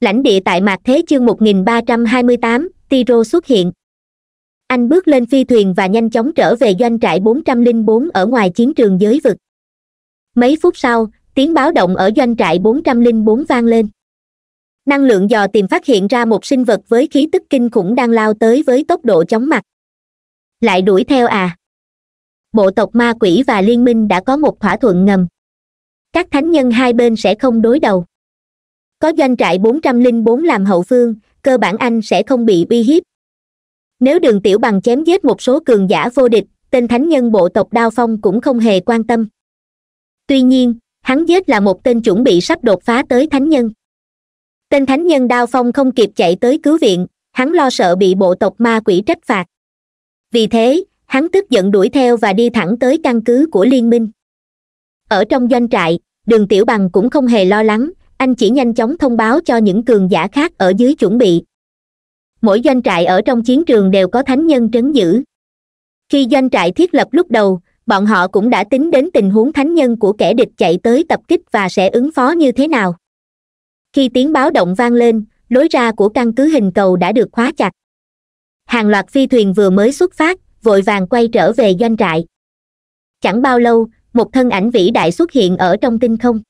lãnh địa tại mạc thế chương 1328, Tiro xuất hiện anh bước lên phi thuyền và nhanh chóng trở về doanh trại 404 ở ngoài chiến trường giới vực mấy phút sau tiếng báo động ở doanh trại 404 vang lên năng lượng dò tìm phát hiện ra một sinh vật với khí tức kinh khủng đang lao tới với tốc độ chóng mặt lại đuổi theo à bộ tộc ma quỷ và liên minh đã có một thỏa thuận ngầm các thánh nhân hai bên sẽ không đối đầu có doanh trại bốn trăm linh bốn làm hậu phương cơ bản anh sẽ không bị uy hiếp nếu đường tiểu bằng chém giết một số cường giả vô địch tên thánh nhân bộ tộc đao phong cũng không hề quan tâm tuy nhiên hắn giết là một tên chuẩn bị sắp đột phá tới thánh nhân tên thánh nhân đao phong không kịp chạy tới cứu viện hắn lo sợ bị bộ tộc ma quỷ trách phạt vì thế hắn tức giận đuổi theo và đi thẳng tới căn cứ của liên minh ở trong doanh trại đường tiểu bằng cũng không hề lo lắng anh chỉ nhanh chóng thông báo cho những cường giả khác ở dưới chuẩn bị mỗi doanh trại ở trong chiến trường đều có thánh nhân trấn giữ khi doanh trại thiết lập lúc đầu bọn họ cũng đã tính đến tình huống thánh nhân của kẻ địch chạy tới tập kích và sẽ ứng phó như thế nào khi tiếng báo động vang lên lối ra của căn cứ hình cầu đã được khóa chặt hàng loạt phi thuyền vừa mới xuất phát vội vàng quay trở về doanh trại chẳng bao lâu một thân ảnh vĩ đại xuất hiện ở trong tinh không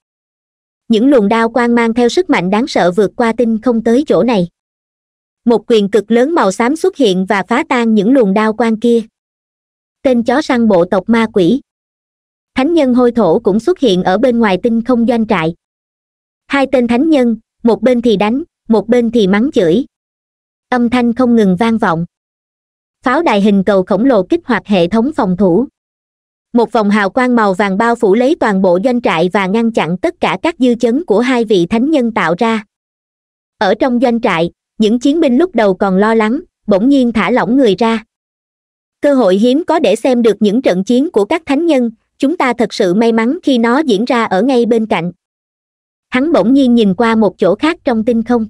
những luồng đao quang mang theo sức mạnh đáng sợ vượt qua tinh không tới chỗ này một quyền cực lớn màu xám xuất hiện và phá tan những luồng đao quang kia tên chó săn bộ tộc ma quỷ thánh nhân hôi thổ cũng xuất hiện ở bên ngoài tinh không doanh trại hai tên thánh nhân một bên thì đánh một bên thì mắng chửi âm thanh không ngừng vang vọng pháo đài hình cầu khổng lồ kích hoạt hệ thống phòng thủ một vòng hào quang màu vàng bao phủ lấy toàn bộ doanh trại và ngăn chặn tất cả các dư chấn của hai vị thánh nhân tạo ra ở trong doanh trại những chiến binh lúc đầu còn lo lắng bỗng nhiên thả lỏng người ra cơ hội hiếm có để xem được những trận chiến của các thánh nhân chúng ta thật sự may mắn khi nó diễn ra ở ngay bên cạnh hắn bỗng nhiên nhìn qua một chỗ khác trong tinh không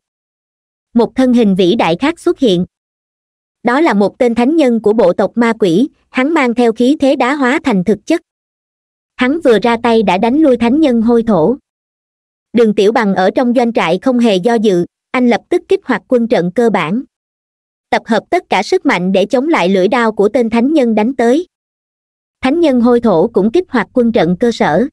một thân hình vĩ đại khác xuất hiện đó là một tên thánh nhân của bộ tộc ma quỷ hắn mang theo khí thế đá hóa thành thực chất hắn vừa ra tay đã đánh lui thánh nhân hôi thổ đường tiểu bằng ở trong doanh trại không hề do dự anh lập tức kích hoạt quân trận cơ bản tập hợp tất cả sức mạnh để chống lại lưỡi đao của tên thánh nhân đánh tới thánh nhân hôi thổ cũng kích hoạt quân trận cơ sở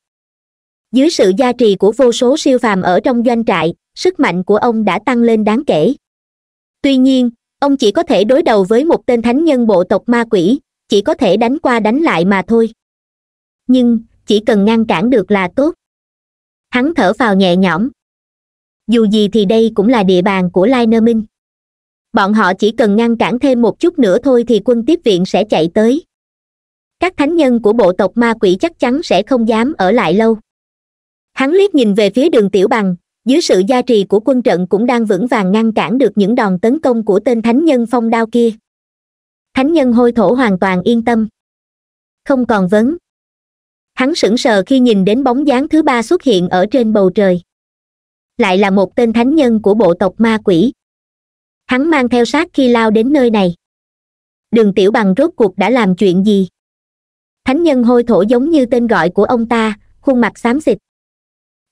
dưới sự gia trì của vô số siêu phàm ở trong doanh trại sức mạnh của ông đã tăng lên đáng kể tuy nhiên ông chỉ có thể đối đầu với một tên thánh nhân bộ tộc ma quỷ chỉ có thể đánh qua đánh lại mà thôi nhưng chỉ cần ngăn cản được là tốt hắn thở phào nhẹ nhõm dù gì thì đây cũng là địa bàn của lai nơ minh bọn họ chỉ cần ngăn cản thêm một chút nữa thôi thì quân tiếp viện sẽ chạy tới các thánh nhân của bộ tộc ma quỷ chắc chắn sẽ không dám ở lại lâu hắn liếc nhìn về phía đường tiểu bằng dưới sự gia trì của quân trận cũng đang vững vàng ngăn cản được những đòn tấn công của tên thánh nhân phong đao kia thánh nhân hôi thổ hoàn toàn yên tâm không còn vấn hắn sững sờ khi nhìn đến bóng dáng thứ ba xuất hiện ở trên bầu trời lại là một tên thánh nhân của bộ tộc ma quỷ hắn mang theo sát khi lao đến nơi này đường tiểu bằng rốt cuộc đã làm chuyện gì thánh nhân hôi thổ giống như tên gọi của ông ta khuôn mặt xám xịt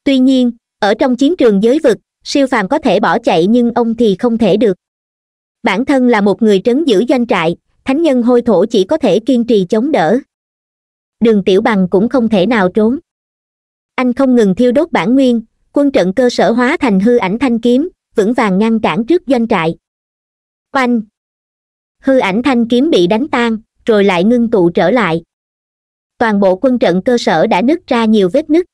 tuy nhiên ở trong chiến trường giới vực siêu phàm có thể bỏ chạy nhưng ông thì không thể được bản thân là một người trấn giữ doanh trại thánh nhân hôi thổ chỉ có thể kiên trì chống đỡ đường tiểu bằng cũng không thể nào trốn anh không ngừng thiêu đốt bản nguyên quân trận cơ sở hóa thành hư ảnh thanh kiếm vững vàng ngăn cản trước doanh trại oanh hư ảnh thanh kiếm bị đánh tan rồi lại ngưng tụ trở lại toàn bộ quân trận cơ sở đã nứt ra nhiều vết nứt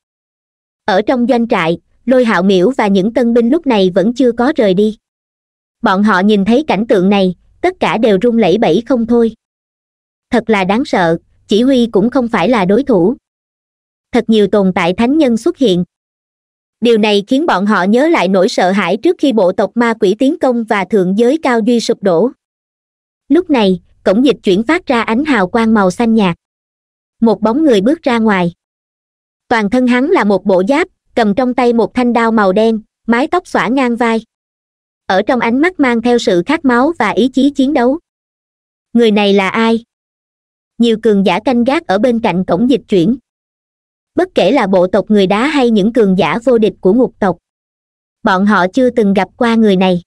ở trong doanh trại lôi hạo miễu và những tân binh lúc này vẫn chưa có rời đi bọn họ nhìn thấy cảnh tượng này tất cả đều run lẩy bẩy không thôi thật là đáng sợ chỉ huy cũng không phải là đối thủ thật nhiều tồn tại thánh nhân xuất hiện điều này khiến bọn họ nhớ lại nỗi sợ hãi trước khi bộ tộc ma quỷ tiến công và thượng giới cao duy sụp đổ lúc này cổng dịch chuyển phát ra ánh hào quang màu xanh nhạt một bóng người bước ra ngoài toàn thân hắn là một bộ giáp cầm trong tay một thanh đao màu đen mái tóc xõa ngang vai ở trong ánh mắt mang theo sự khát máu và ý chí chiến đấu người này là ai nhiều cường giả canh gác ở bên cạnh cổng dịch chuyển bất kể là bộ tộc người đá hay những cường giả vô địch của ngục tộc bọn họ chưa từng gặp qua người này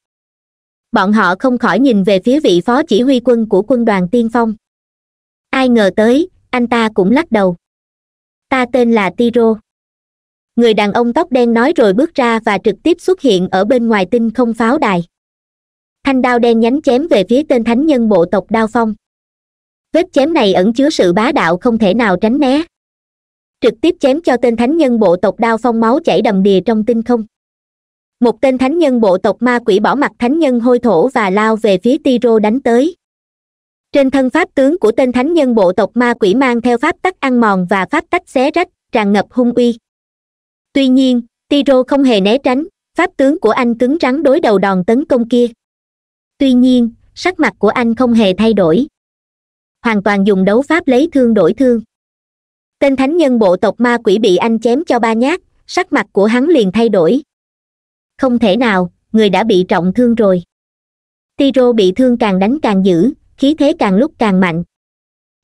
bọn họ không khỏi nhìn về phía vị phó chỉ huy quân của quân đoàn tiên phong ai ngờ tới anh ta cũng lắc đầu ta tên là tiro người đàn ông tóc đen nói rồi bước ra và trực tiếp xuất hiện ở bên ngoài tinh không pháo đài thanh đao đen nhánh chém về phía tên thánh nhân bộ tộc đao phong vết chém này ẩn chứa sự bá đạo không thể nào tránh né trực tiếp chém cho tên thánh nhân bộ tộc đao phong máu chảy đầm đìa trong tinh không một tên thánh nhân bộ tộc ma quỷ bỏ mặt thánh nhân hôi thổ và lao về phía tiro đánh tới trên thân pháp tướng của tên thánh nhân bộ tộc ma quỷ mang theo pháp tắc ăn mòn và pháp tắc xé rách tràn ngập hung uy tuy nhiên tiro không hề né tránh pháp tướng của anh cứng rắn đối đầu đòn tấn công kia tuy nhiên sắc mặt của anh không hề thay đổi hoàn toàn dùng đấu pháp lấy thương đổi thương tên thánh nhân bộ tộc ma quỷ bị anh chém cho ba nhát sắc mặt của hắn liền thay đổi không thể nào người đã bị trọng thương rồi tiro bị thương càng đánh càng dữ khí thế càng lúc càng mạnh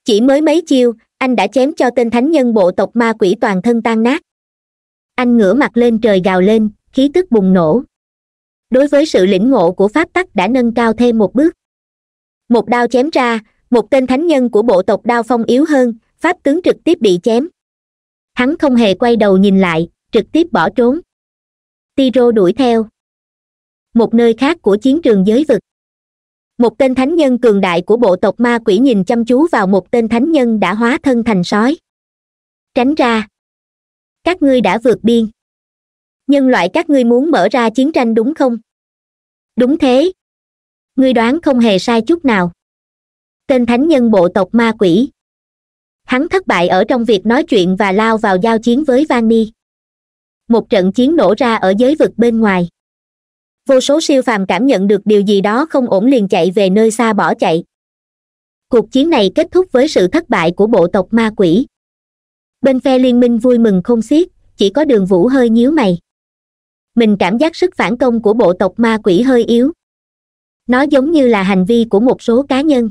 chỉ mới mấy chiêu anh đã chém cho tên thánh nhân bộ tộc ma quỷ toàn thân tan nát anh ngửa mặt lên trời gào lên khí tức bùng nổ đối với sự lĩnh ngộ của pháp tắc đã nâng cao thêm một bước một đao chém ra một tên thánh nhân của bộ tộc đao phong yếu hơn pháp tướng trực tiếp bị chém hắn không hề quay đầu nhìn lại trực tiếp bỏ trốn tiro đuổi theo một nơi khác của chiến trường giới vực một tên thánh nhân cường đại của bộ tộc ma quỷ nhìn chăm chú vào một tên thánh nhân đã hóa thân thành sói tránh ra các ngươi đã vượt biên nhân loại các ngươi muốn mở ra chiến tranh đúng không đúng thế ngươi đoán không hề sai chút nào tên thánh nhân bộ tộc ma quỷ hắn thất bại ở trong việc nói chuyện và lao vào giao chiến với vani một trận chiến nổ ra ở giới vực bên ngoài vô số siêu phàm cảm nhận được điều gì đó không ổn liền chạy về nơi xa bỏ chạy cuộc chiến này kết thúc với sự thất bại của bộ tộc ma quỷ bên phe liên minh vui mừng không xiết chỉ có đường vũ hơi nhíu mày mình cảm giác sức phản công của bộ tộc ma quỷ hơi yếu nó giống như là hành vi của một số cá nhân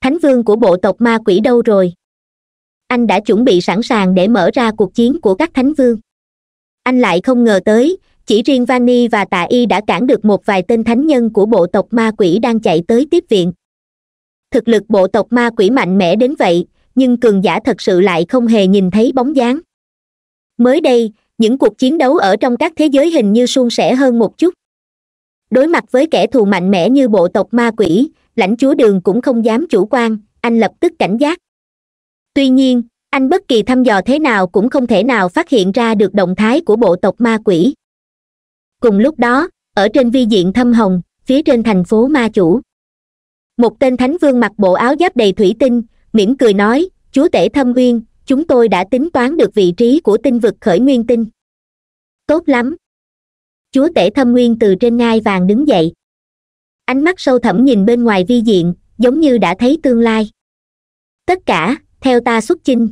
thánh vương của bộ tộc ma quỷ đâu rồi anh đã chuẩn bị sẵn sàng để mở ra cuộc chiến của các thánh vương anh lại không ngờ tới chỉ riêng vani và tạ y đã cản được một vài tên thánh nhân của bộ tộc ma quỷ đang chạy tới tiếp viện thực lực bộ tộc ma quỷ mạnh mẽ đến vậy nhưng cường giả thật sự lại không hề nhìn thấy bóng dáng mới đây những cuộc chiến đấu ở trong các thế giới hình như suôn sẻ hơn một chút đối mặt với kẻ thù mạnh mẽ như bộ tộc ma quỷ lãnh chúa đường cũng không dám chủ quan anh lập tức cảnh giác tuy nhiên anh bất kỳ thăm dò thế nào cũng không thể nào phát hiện ra được động thái của bộ tộc ma quỷ cùng lúc đó ở trên vi diện thâm hồng phía trên thành phố ma chủ một tên thánh vương mặc bộ áo giáp đầy thủy tinh mỉm cười nói chúa tể thâm nguyên, chúng tôi đã tính toán được vị trí của tinh vực khởi nguyên tinh tốt lắm chúa tể thâm nguyên từ trên ngai vàng đứng dậy ánh mắt sâu thẳm nhìn bên ngoài vi diện giống như đã thấy tương lai tất cả theo ta xuất chinh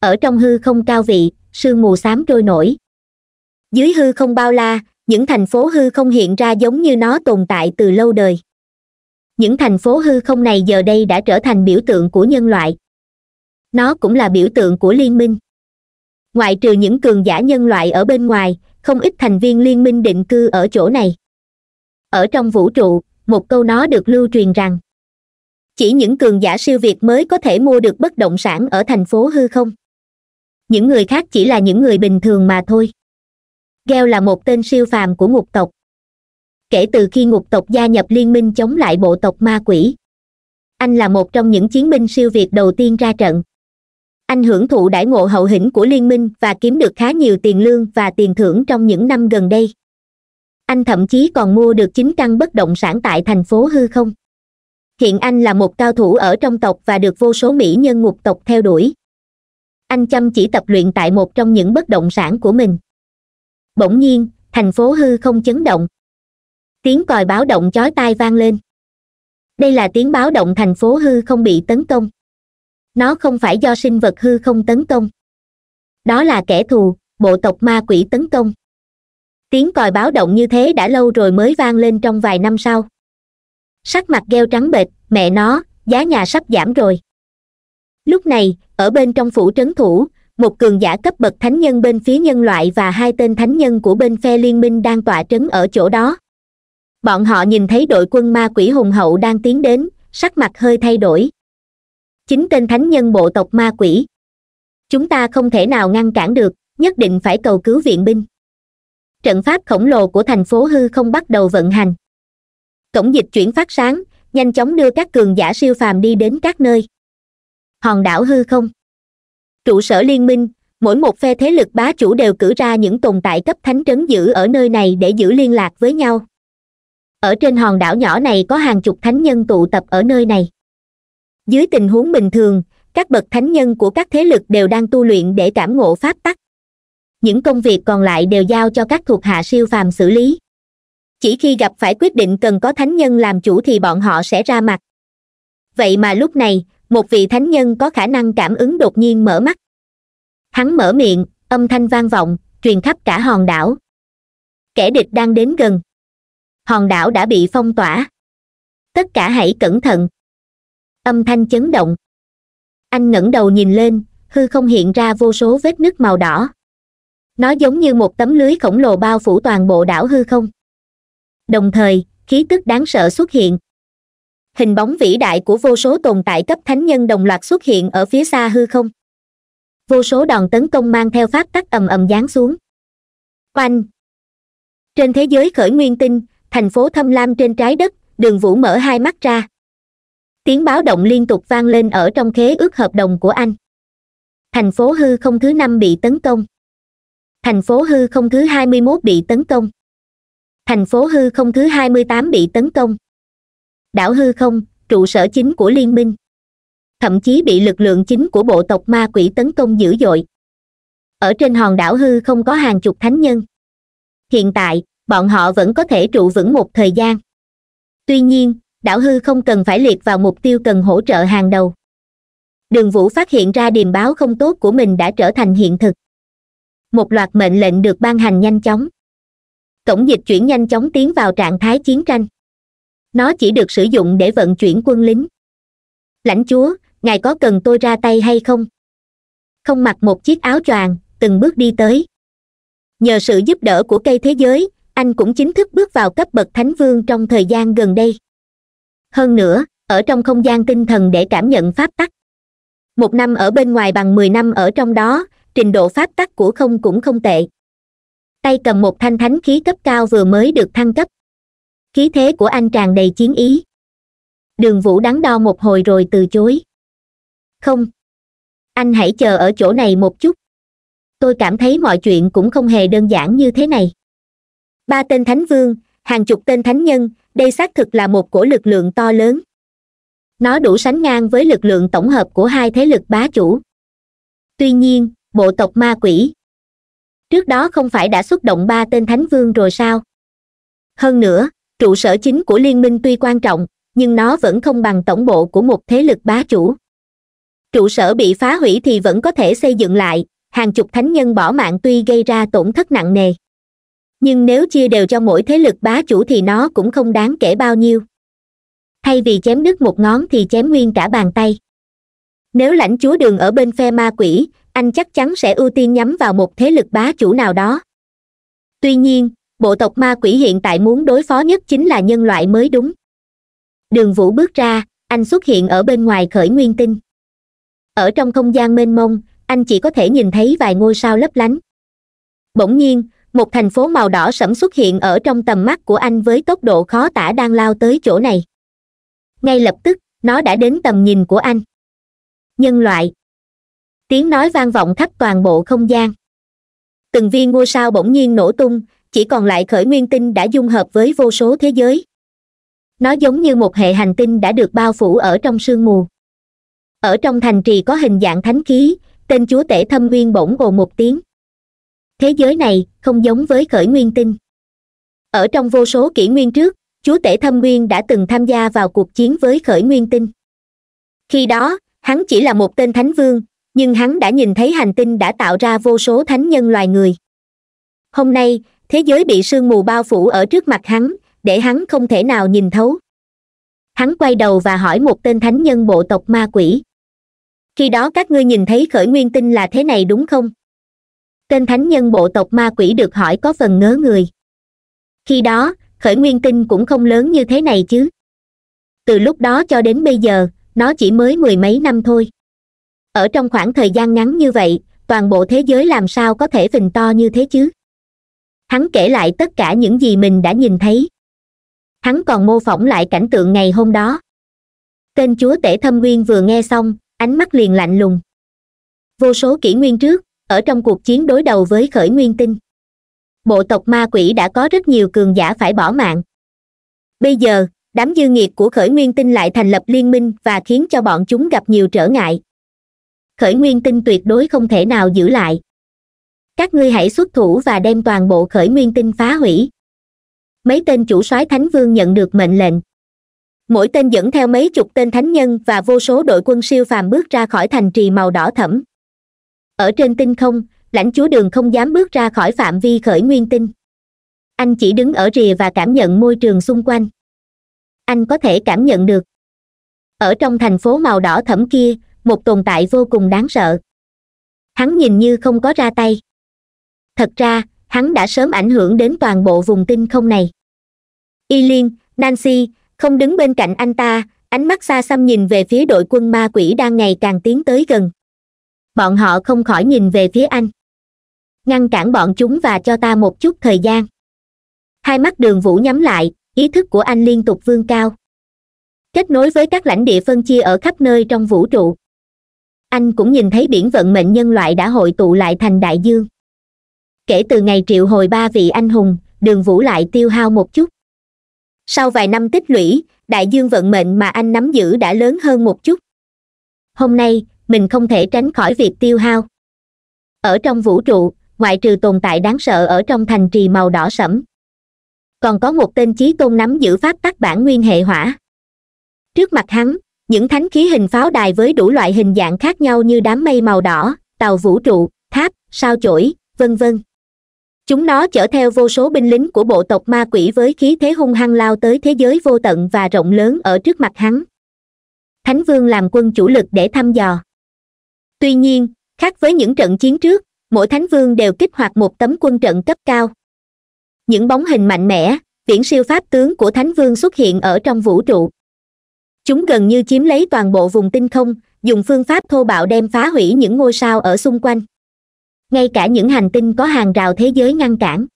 ở trong hư không cao vị sương mù xám trôi nổi dưới hư không bao la những thành phố hư không hiện ra giống như nó tồn tại từ lâu đời những thành phố hư không này giờ đây đã trở thành biểu tượng của nhân loại nó cũng là biểu tượng của liên minh ngoại trừ những cường giả nhân loại ở bên ngoài không ít thành viên liên minh định cư ở chỗ này ở trong vũ trụ một câu nó được lưu truyền rằng chỉ những cường giả siêu việt mới có thể mua được bất động sản ở thành phố hư không những người khác chỉ là những người bình thường mà thôi Gheo là một tên siêu phàm của ngục tộc kể từ khi ngục tộc gia nhập liên minh chống lại bộ tộc ma quỷ anh là một trong những chiến binh siêu việt đầu tiên ra trận anh hưởng thụ đãi ngộ hậu hĩnh của liên minh và kiếm được khá nhiều tiền lương và tiền thưởng trong những năm gần đây anh thậm chí còn mua được chín căn bất động sản tại thành phố hư không hiện anh là một cao thủ ở trong tộc và được vô số mỹ nhân ngục tộc theo đuổi anh chăm chỉ tập luyện tại một trong những bất động sản của mình bỗng nhiên thành phố hư không chấn động tiếng còi báo động chói tai vang lên đây là tiếng báo động thành phố hư không bị tấn công nó không phải do sinh vật hư không tấn công đó là kẻ thù bộ tộc ma quỷ tấn công tiếng còi báo động như thế đã lâu rồi mới vang lên trong vài năm sau sắc mặt gheo trắng bệch mẹ nó giá nhà sắp giảm rồi lúc này ở bên trong phủ trấn thủ một cường giả cấp bậc thánh nhân bên phía nhân loại và hai tên thánh nhân của bên phe liên minh đang tọa trấn ở chỗ đó bọn họ nhìn thấy đội quân ma quỷ hùng hậu đang tiến đến sắc mặt hơi thay đổi chính tên thánh nhân bộ tộc ma quỷ chúng ta không thể nào ngăn cản được nhất định phải cầu cứu viện binh trận pháp khổng lồ của thành phố hư không bắt đầu vận hành cổng dịch chuyển phát sáng nhanh chóng đưa các cường giả siêu phàm đi đến các nơi hòn đảo hư không trụ sở liên minh mỗi một phe thế lực bá chủ đều cử ra những tồn tại cấp thánh trấn giữ ở nơi này để giữ liên lạc với nhau ở trên hòn đảo nhỏ này có hàng chục thánh nhân tụ tập ở nơi này dưới tình huống bình thường các bậc thánh nhân của các thế lực đều đang tu luyện để cảm ngộ pháp tắc những công việc còn lại đều giao cho các thuộc hạ siêu phàm xử lý chỉ khi gặp phải quyết định cần có thánh nhân làm chủ thì bọn họ sẽ ra mặt vậy mà lúc này một vị thánh nhân có khả năng cảm ứng đột nhiên mở mắt hắn mở miệng âm thanh vang vọng truyền khắp cả hòn đảo kẻ địch đang đến gần hòn đảo đã bị phong tỏa tất cả hãy cẩn thận âm thanh chấn động anh ngẩng đầu nhìn lên hư không hiện ra vô số vết nứt màu đỏ nó giống như một tấm lưới khổng lồ bao phủ toàn bộ đảo hư không đồng thời khí tức đáng sợ xuất hiện hình bóng vĩ đại của vô số tồn tại cấp thánh nhân đồng loạt xuất hiện ở phía xa hư không vô số đòn tấn công mang theo phát tắc ầm ầm giáng xuống oanh trên thế giới khởi nguyên tinh thành phố thâm lam trên trái đất đường vũ mở hai mắt ra tiếng báo động liên tục vang lên ở trong khế ước hợp đồng của anh thành phố hư không thứ năm bị tấn công thành phố hư không thứ hai mươi mốt bị tấn công thành phố hư không thứ hai mươi tám bị tấn công đảo hư không trụ sở chính của liên minh thậm chí bị lực lượng chính của bộ tộc ma quỷ tấn công dữ dội ở trên hòn đảo hư không có hàng chục thánh nhân hiện tại bọn họ vẫn có thể trụ vững một thời gian tuy nhiên đảo hư không cần phải liệt vào mục tiêu cần hỗ trợ hàng đầu đường vũ phát hiện ra điềm báo không tốt của mình đã trở thành hiện thực một loạt mệnh lệnh được ban hành nhanh chóng cổng dịch chuyển nhanh chóng tiến vào trạng thái chiến tranh nó chỉ được sử dụng để vận chuyển quân lính lãnh chúa ngài có cần tôi ra tay hay không không mặc một chiếc áo choàng từng bước đi tới nhờ sự giúp đỡ của cây thế giới anh cũng chính thức bước vào cấp bậc thánh vương trong thời gian gần đây hơn nữa ở trong không gian tinh thần để cảm nhận pháp tắc một năm ở bên ngoài bằng mười năm ở trong đó trình độ pháp tắc của không cũng không tệ tay cầm một thanh thánh khí cấp cao vừa mới được thăng cấp khí thế của anh tràn đầy chiến ý đường vũ đắn đo một hồi rồi từ chối không anh hãy chờ ở chỗ này một chút tôi cảm thấy mọi chuyện cũng không hề đơn giản như thế này ba tên thánh vương hàng chục tên thánh nhân đây xác thực là một cổ lực lượng to lớn nó đủ sánh ngang với lực lượng tổng hợp của hai thế lực bá chủ tuy nhiên bộ tộc ma quỷ trước đó không phải đã xuất động ba tên thánh vương rồi sao hơn nữa trụ sở chính của liên minh tuy quan trọng nhưng nó vẫn không bằng tổng bộ của một thế lực bá chủ trụ sở bị phá hủy thì vẫn có thể xây dựng lại hàng chục thánh nhân bỏ mạng tuy gây ra tổn thất nặng nề nhưng nếu chia đều cho mỗi thế lực bá chủ thì nó cũng không đáng kể bao nhiêu thay vì chém đứt một ngón thì chém nguyên cả bàn tay nếu lãnh chúa đường ở bên phe ma quỷ anh chắc chắn sẽ ưu tiên nhắm vào một thế lực bá chủ nào đó tuy nhiên bộ tộc ma quỷ hiện tại muốn đối phó nhất chính là nhân loại mới đúng đường vũ bước ra anh xuất hiện ở bên ngoài khởi nguyên tinh ở trong không gian mênh mông anh chỉ có thể nhìn thấy vài ngôi sao lấp lánh bỗng nhiên một thành phố màu đỏ sẫm xuất hiện ở trong tầm mắt của anh với tốc độ khó tả đang lao tới chỗ này ngay lập tức nó đã đến tầm nhìn của anh nhân loại tiếng nói vang vọng khắp toàn bộ không gian từng viên ngôi sao bỗng nhiên nổ tung chỉ còn lại khởi nguyên tinh đã dung hợp với vô số thế giới nó giống như một hệ hành tinh đã được bao phủ ở trong sương mù ở trong thành trì có hình dạng thánh khí tên chúa tể thâm nguyên bỗng ồ một tiếng thế giới này không giống với khởi nguyên tinh ở trong vô số kỷ nguyên trước chúa tể thâm nguyên đã từng tham gia vào cuộc chiến với khởi nguyên tinh khi đó hắn chỉ là một tên thánh vương nhưng hắn đã nhìn thấy hành tinh đã tạo ra vô số thánh nhân loài người hôm nay thế giới bị sương mù bao phủ ở trước mặt hắn để hắn không thể nào nhìn thấu hắn quay đầu và hỏi một tên thánh nhân bộ tộc ma quỷ khi đó các ngươi nhìn thấy khởi nguyên tinh là thế này đúng không tên thánh nhân bộ tộc ma quỷ được hỏi có phần ngớ người khi đó khởi nguyên tinh cũng không lớn như thế này chứ từ lúc đó cho đến bây giờ nó chỉ mới mười mấy năm thôi ở trong khoảng thời gian ngắn như vậy toàn bộ thế giới làm sao có thể phình to như thế chứ hắn kể lại tất cả những gì mình đã nhìn thấy hắn còn mô phỏng lại cảnh tượng ngày hôm đó tên chúa tể thâm nguyên vừa nghe xong ánh mắt liền lạnh lùng vô số kỷ nguyên trước ở trong cuộc chiến đối đầu với khởi nguyên tinh bộ tộc ma quỷ đã có rất nhiều cường giả phải bỏ mạng bây giờ đám dư nghiệt của khởi nguyên tinh lại thành lập liên minh và khiến cho bọn chúng gặp nhiều trở ngại khởi nguyên tinh tuyệt đối không thể nào giữ lại các ngươi hãy xuất thủ và đem toàn bộ khởi nguyên tinh phá hủy mấy tên chủ soái thánh vương nhận được mệnh lệnh mỗi tên dẫn theo mấy chục tên thánh nhân và vô số đội quân siêu phàm bước ra khỏi thành trì màu đỏ thẫm ở trên tinh không lãnh chúa đường không dám bước ra khỏi phạm vi khởi nguyên tinh anh chỉ đứng ở rìa và cảm nhận môi trường xung quanh anh có thể cảm nhận được ở trong thành phố màu đỏ thẫm kia một tồn tại vô cùng đáng sợ hắn nhìn như không có ra tay thật ra hắn đã sớm ảnh hưởng đến toàn bộ vùng tinh không này y liên nancy không đứng bên cạnh anh ta ánh mắt xa xăm nhìn về phía đội quân ma quỷ đang ngày càng tiến tới gần bọn họ không khỏi nhìn về phía anh ngăn cản bọn chúng và cho ta một chút thời gian hai mắt đường vũ nhắm lại ý thức của anh liên tục vươn cao kết nối với các lãnh địa phân chia ở khắp nơi trong vũ trụ anh cũng nhìn thấy biển vận mệnh nhân loại đã hội tụ lại thành đại dương kể từ ngày triệu hồi ba vị anh hùng đường vũ lại tiêu hao một chút sau vài năm tích lũy đại dương vận mệnh mà anh nắm giữ đã lớn hơn một chút hôm nay mình không thể tránh khỏi việc tiêu hao ở trong vũ trụ ngoại trừ tồn tại đáng sợ ở trong thành trì màu đỏ sẫm còn có một tên chí tôn nắm giữ pháp tắc bản nguyên hệ hỏa trước mặt hắn những thánh khí hình pháo đài với đủ loại hình dạng khác nhau như đám mây màu đỏ tàu vũ trụ tháp sao chổi vân vân chúng nó chở theo vô số binh lính của bộ tộc ma quỷ với khí thế hung hăng lao tới thế giới vô tận và rộng lớn ở trước mặt hắn thánh vương làm quân chủ lực để thăm dò tuy nhiên khác với những trận chiến trước mỗi thánh vương đều kích hoạt một tấm quân trận cấp cao những bóng hình mạnh mẽ viễn siêu pháp tướng của thánh vương xuất hiện ở trong vũ trụ chúng gần như chiếm lấy toàn bộ vùng tinh không dùng phương pháp thô bạo đem phá hủy những ngôi sao ở xung quanh ngay cả những hành tinh có hàng rào thế giới ngăn cản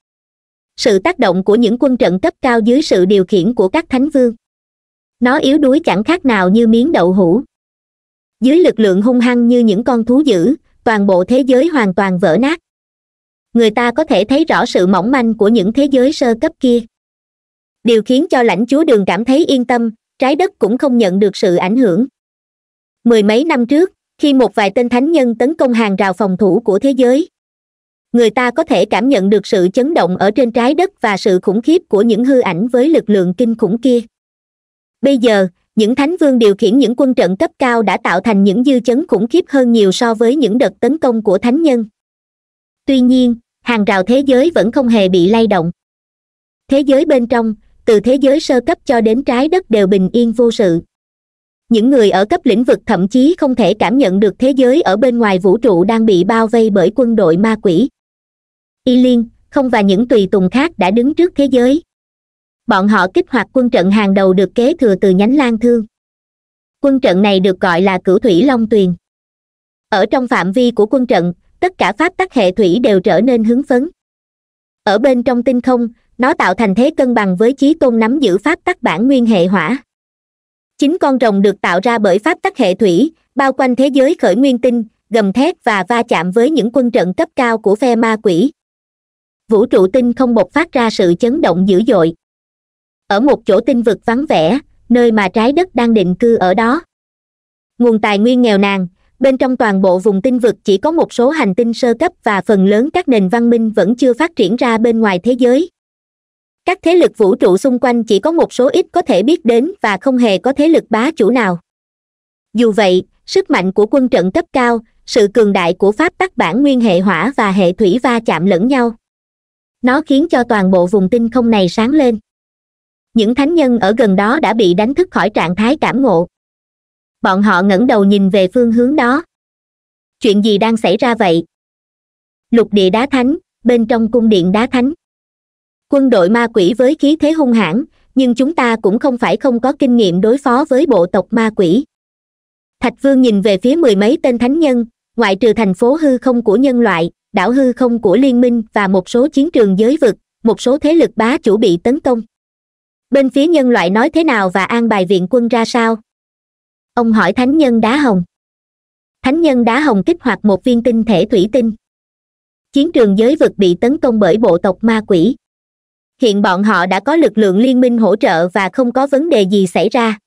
sự tác động của những quân trận cấp cao dưới sự điều khiển của các thánh vương nó yếu đuối chẳng khác nào như miếng đậu hũ dưới lực lượng hung hăng như những con thú dữ toàn bộ thế giới hoàn toàn vỡ nát người ta có thể thấy rõ sự mỏng manh của những thế giới sơ cấp kia điều khiến cho lãnh chúa đường cảm thấy yên tâm trái đất cũng không nhận được sự ảnh hưởng mười mấy năm trước khi một vài tên thánh nhân tấn công hàng rào phòng thủ của thế giới người ta có thể cảm nhận được sự chấn động ở trên trái đất và sự khủng khiếp của những hư ảnh với lực lượng kinh khủng kia bây giờ những thánh vương điều khiển những quân trận cấp cao đã tạo thành những dư chấn khủng khiếp hơn nhiều so với những đợt tấn công của thánh nhân tuy nhiên hàng rào thế giới vẫn không hề bị lay động thế giới bên trong từ thế giới sơ cấp cho đến trái đất đều bình yên vô sự những người ở cấp lĩnh vực thậm chí không thể cảm nhận được thế giới ở bên ngoài vũ trụ đang bị bao vây bởi quân đội ma quỷ y liên không và những tùy tùng khác đã đứng trước thế giới bọn họ kích hoạt quân trận hàng đầu được kế thừa từ nhánh lan thương quân trận này được gọi là cửu thủy long tuyền ở trong phạm vi của quân trận tất cả pháp tắc hệ thủy đều trở nên hứng phấn ở bên trong tinh không nó tạo thành thế cân bằng với chí tôn nắm giữ pháp tắc bản nguyên hệ hỏa chín con rồng được tạo ra bởi pháp tắc hệ thủy bao quanh thế giới khởi nguyên tinh gầm thét và va chạm với những quân trận cấp cao của phe ma quỷ vũ trụ tinh không bộc phát ra sự chấn động dữ dội ở một chỗ tinh vực vắng vẻ nơi mà trái đất đang định cư ở đó nguồn tài nguyên nghèo nàn bên trong toàn bộ vùng tinh vực chỉ có một số hành tinh sơ cấp và phần lớn các nền văn minh vẫn chưa phát triển ra bên ngoài thế giới các thế lực vũ trụ xung quanh chỉ có một số ít có thể biết đến và không hề có thế lực bá chủ nào dù vậy sức mạnh của quân trận cấp cao sự cường đại của pháp tắc bản nguyên hệ hỏa và hệ thủy va chạm lẫn nhau nó khiến cho toàn bộ vùng tinh không này sáng lên những thánh nhân ở gần đó đã bị đánh thức khỏi trạng thái cảm ngộ bọn họ ngẩng đầu nhìn về phương hướng đó chuyện gì đang xảy ra vậy lục địa đá thánh bên trong cung điện đá thánh quân đội ma quỷ với khí thế hung hãn nhưng chúng ta cũng không phải không có kinh nghiệm đối phó với bộ tộc ma quỷ thạch vương nhìn về phía mười mấy tên thánh nhân ngoại trừ thành phố hư không của nhân loại đảo hư không của liên minh và một số chiến trường giới vực một số thế lực bá chủ bị tấn công bên phía nhân loại nói thế nào và an bài viện quân ra sao ông hỏi thánh nhân đá hồng thánh nhân đá hồng kích hoạt một viên tinh thể thủy tinh chiến trường giới vực bị tấn công bởi bộ tộc ma quỷ hiện bọn họ đã có lực lượng liên minh hỗ trợ và không có vấn đề gì xảy ra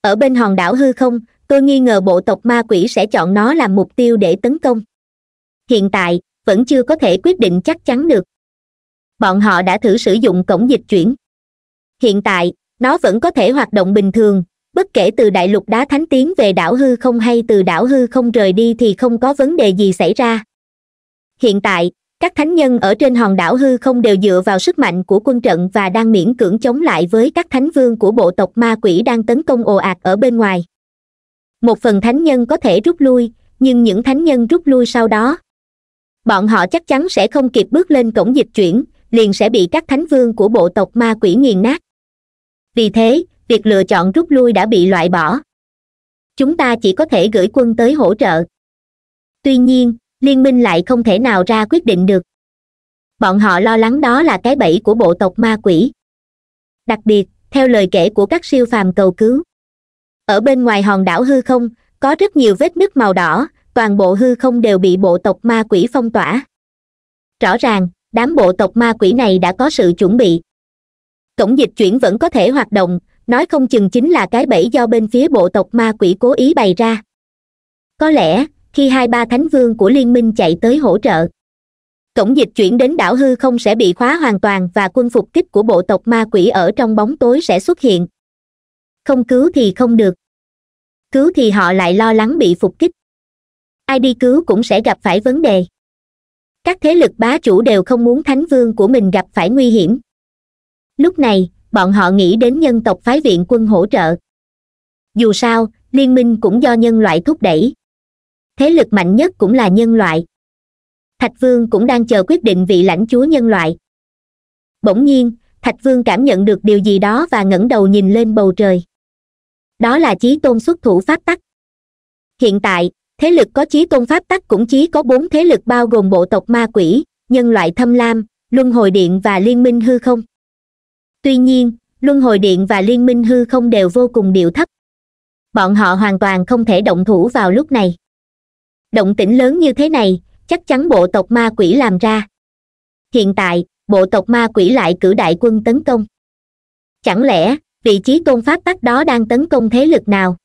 ở bên hòn đảo hư không tôi nghi ngờ bộ tộc ma quỷ sẽ chọn nó làm mục tiêu để tấn công hiện tại vẫn chưa có thể quyết định chắc chắn được bọn họ đã thử sử dụng cổng dịch chuyển hiện tại nó vẫn có thể hoạt động bình thường bất kể từ đại lục đá thánh tiến về đảo hư không hay từ đảo hư không rời đi thì không có vấn đề gì xảy ra hiện tại các thánh nhân ở trên hòn đảo hư không đều dựa vào sức mạnh của quân trận và đang miễn cưỡng chống lại với các thánh vương của bộ tộc ma quỷ đang tấn công ồ ạt ở bên ngoài một phần thánh nhân có thể rút lui nhưng những thánh nhân rút lui sau đó bọn họ chắc chắn sẽ không kịp bước lên cổng dịch chuyển liền sẽ bị các thánh vương của bộ tộc ma quỷ nghiền nát vì thế việc lựa chọn rút lui đã bị loại bỏ chúng ta chỉ có thể gửi quân tới hỗ trợ tuy nhiên liên minh lại không thể nào ra quyết định được bọn họ lo lắng đó là cái bẫy của bộ tộc ma quỷ đặc biệt theo lời kể của các siêu phàm cầu cứu ở bên ngoài hòn đảo hư không có rất nhiều vết nứt màu đỏ toàn bộ hư không đều bị bộ tộc ma quỷ phong tỏa rõ ràng đám bộ tộc ma quỷ này đã có sự chuẩn bị cổng dịch chuyển vẫn có thể hoạt động nói không chừng chính là cái bẫy do bên phía bộ tộc ma quỷ cố ý bày ra có lẽ khi hai ba thánh vương của liên minh chạy tới hỗ trợ cổng dịch chuyển đến đảo hư không sẽ bị khóa hoàn toàn và quân phục kích của bộ tộc ma quỷ ở trong bóng tối sẽ xuất hiện không cứu thì không được cứu thì họ lại lo lắng bị phục kích ai đi cứu cũng sẽ gặp phải vấn đề các thế lực bá chủ đều không muốn thánh vương của mình gặp phải nguy hiểm lúc này bọn họ nghĩ đến nhân tộc phái viện quân hỗ trợ dù sao liên minh cũng do nhân loại thúc đẩy thế lực mạnh nhất cũng là nhân loại thạch vương cũng đang chờ quyết định vị lãnh chúa nhân loại bỗng nhiên thạch vương cảm nhận được điều gì đó và ngẩng đầu nhìn lên bầu trời đó là chí tôn xuất thủ pháp tắc hiện tại thế lực có chí tôn pháp tắc cũng chỉ có bốn thế lực bao gồm bộ tộc ma quỷ nhân loại thâm lam luân hồi điện và liên minh hư không tuy nhiên luân hồi điện và liên minh hư không đều vô cùng điệu thấp bọn họ hoàn toàn không thể động thủ vào lúc này động tĩnh lớn như thế này chắc chắn bộ tộc ma quỷ làm ra hiện tại bộ tộc ma quỷ lại cử đại quân tấn công chẳng lẽ vị trí tôn pháp tắc đó đang tấn công thế lực nào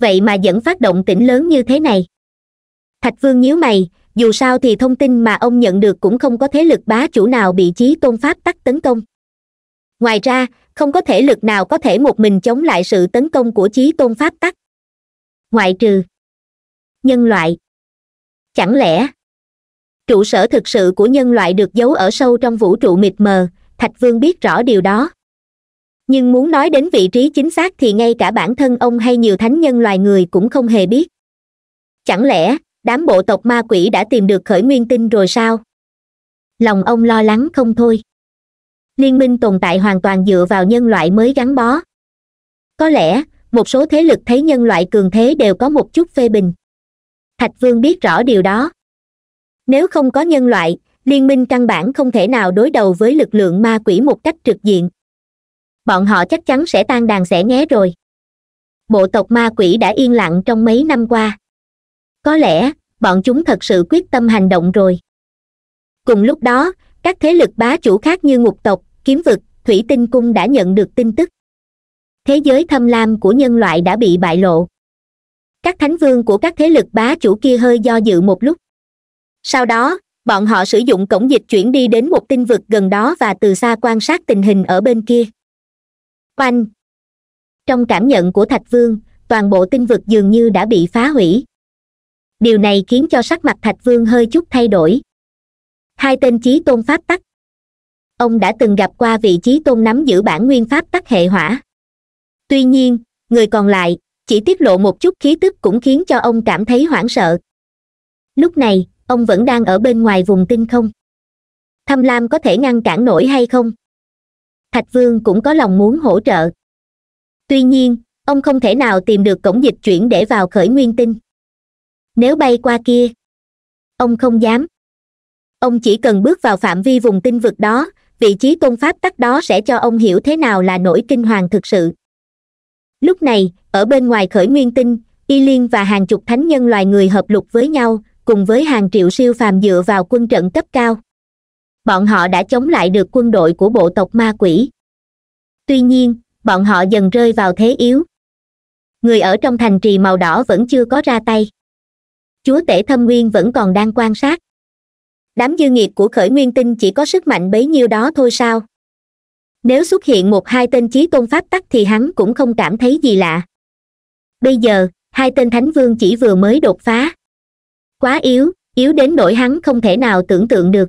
vậy mà dẫn phát động tĩnh lớn như thế này thạch vương nhíu mày dù sao thì thông tin mà ông nhận được cũng không có thế lực bá chủ nào bị trí tôn pháp tắc tấn công ngoài ra không có thể lực nào có thể một mình chống lại sự tấn công của chí tôn pháp tắc ngoại trừ nhân loại chẳng lẽ trụ sở thực sự của nhân loại được giấu ở sâu trong vũ trụ mịt mờ thạch vương biết rõ điều đó nhưng muốn nói đến vị trí chính xác thì ngay cả bản thân ông hay nhiều thánh nhân loài người cũng không hề biết chẳng lẽ đám bộ tộc ma quỷ đã tìm được khởi nguyên tinh rồi sao lòng ông lo lắng không thôi liên minh tồn tại hoàn toàn dựa vào nhân loại mới gắn bó có lẽ một số thế lực thấy nhân loại cường thế đều có một chút phê bình thạch vương biết rõ điều đó nếu không có nhân loại liên minh căn bản không thể nào đối đầu với lực lượng ma quỷ một cách trực diện bọn họ chắc chắn sẽ tan đàn sẽ nhé rồi bộ tộc ma quỷ đã yên lặng trong mấy năm qua có lẽ bọn chúng thật sự quyết tâm hành động rồi cùng lúc đó các thế lực bá chủ khác như ngục tộc kiếm vực thủy tinh cung đã nhận được tin tức thế giới thâm lam của nhân loại đã bị bại lộ các thánh vương của các thế lực bá chủ kia hơi do dự một lúc sau đó bọn họ sử dụng cổng dịch chuyển đi đến một tinh vực gần đó và từ xa quan sát tình hình ở bên kia oanh trong cảm nhận của thạch vương toàn bộ tinh vực dường như đã bị phá hủy điều này khiến cho sắc mặt thạch vương hơi chút thay đổi hai tên chí tôn pháp tắc ông đã từng gặp qua vị chí tôn nắm giữ bản nguyên pháp tắc hệ hỏa tuy nhiên người còn lại chỉ tiết lộ một chút khí tức cũng khiến cho ông cảm thấy hoảng sợ lúc này ông vẫn đang ở bên ngoài vùng tinh không thâm lam có thể ngăn cản nổi hay không thạch vương cũng có lòng muốn hỗ trợ tuy nhiên ông không thể nào tìm được cổng dịch chuyển để vào khởi nguyên tinh nếu bay qua kia ông không dám ông chỉ cần bước vào phạm vi vùng tinh vực đó vị trí tôn pháp tắc đó sẽ cho ông hiểu thế nào là nỗi kinh hoàng thực sự lúc này ở bên ngoài khởi nguyên tinh y liên và hàng chục thánh nhân loài người hợp lục với nhau cùng với hàng triệu siêu phàm dựa vào quân trận cấp cao bọn họ đã chống lại được quân đội của bộ tộc ma quỷ tuy nhiên bọn họ dần rơi vào thế yếu người ở trong thành trì màu đỏ vẫn chưa có ra tay chúa tể thâm nguyên vẫn còn đang quan sát đám dư nghiệt của khởi nguyên tinh chỉ có sức mạnh bấy nhiêu đó thôi sao nếu xuất hiện một hai tên chí tôn pháp tắc thì hắn cũng không cảm thấy gì lạ bây giờ hai tên thánh vương chỉ vừa mới đột phá quá yếu yếu đến nỗi hắn không thể nào tưởng tượng được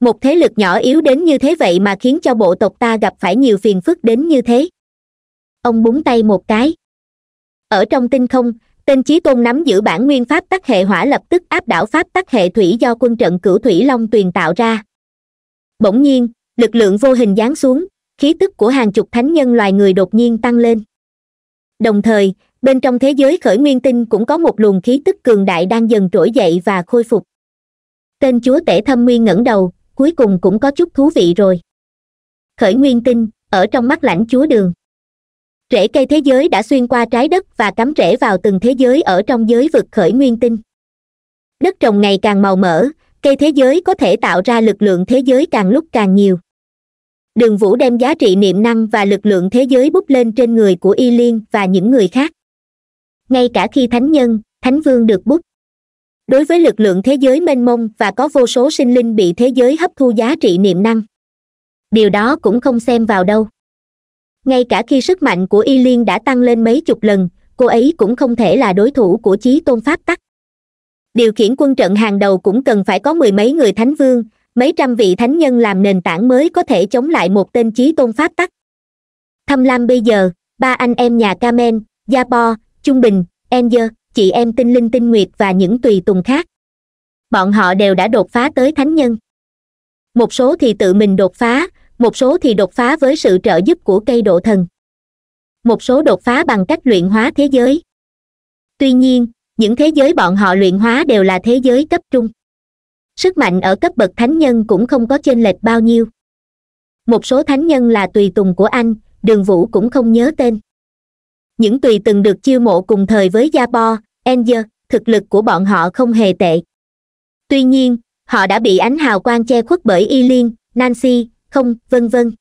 một thế lực nhỏ yếu đến như thế vậy mà khiến cho bộ tộc ta gặp phải nhiều phiền phức đến như thế ông búng tay một cái ở trong tinh không tên chí tôn nắm giữ bản nguyên pháp tắc hệ hỏa lập tức áp đảo pháp tắc hệ thủy do quân trận cửu thủy long tuyền tạo ra bỗng nhiên lực lượng vô hình giáng xuống khí tức của hàng chục thánh nhân loài người đột nhiên tăng lên đồng thời bên trong thế giới khởi nguyên tinh cũng có một luồng khí tức cường đại đang dần trỗi dậy và khôi phục tên chúa tể thâm nguyên ngẩng đầu cuối cùng cũng có chút thú vị rồi khởi nguyên tinh ở trong mắt lãnh chúa đường rễ cây thế giới đã xuyên qua trái đất và cắm rễ vào từng thế giới ở trong giới vực khởi nguyên tinh đất trồng ngày càng màu mỡ cây thế giới có thể tạo ra lực lượng thế giới càng lúc càng nhiều đường vũ đem giá trị niệm năng và lực lượng thế giới bút lên trên người của y liên và những người khác ngay cả khi thánh nhân thánh vương được bút đối với lực lượng thế giới mênh mông và có vô số sinh linh bị thế giới hấp thu giá trị niệm năng điều đó cũng không xem vào đâu ngay cả khi sức mạnh của y liên đã tăng lên mấy chục lần cô ấy cũng không thể là đối thủ của chí tôn pháp tắc điều khiển quân trận hàng đầu cũng cần phải có mười mấy người thánh vương mấy trăm vị thánh nhân làm nền tảng mới có thể chống lại một tên chí tôn pháp tắc thâm lam bây giờ ba anh em nhà kamen gia po trung bình enger chị em tinh linh tinh nguyệt và những tùy tùng khác bọn họ đều đã đột phá tới thánh nhân một số thì tự mình đột phá một số thì đột phá với sự trợ giúp của cây độ thần một số đột phá bằng cách luyện hóa thế giới tuy nhiên những thế giới bọn họ luyện hóa đều là thế giới cấp trung sức mạnh ở cấp bậc thánh nhân cũng không có chênh lệch bao nhiêu một số thánh nhân là tùy tùng của anh đường vũ cũng không nhớ tên những tùy từng được chiêu mộ cùng thời với gia bo enger thực lực của bọn họ không hề tệ tuy nhiên họ đã bị ánh hào quang che khuất bởi y liên nancy không vân vân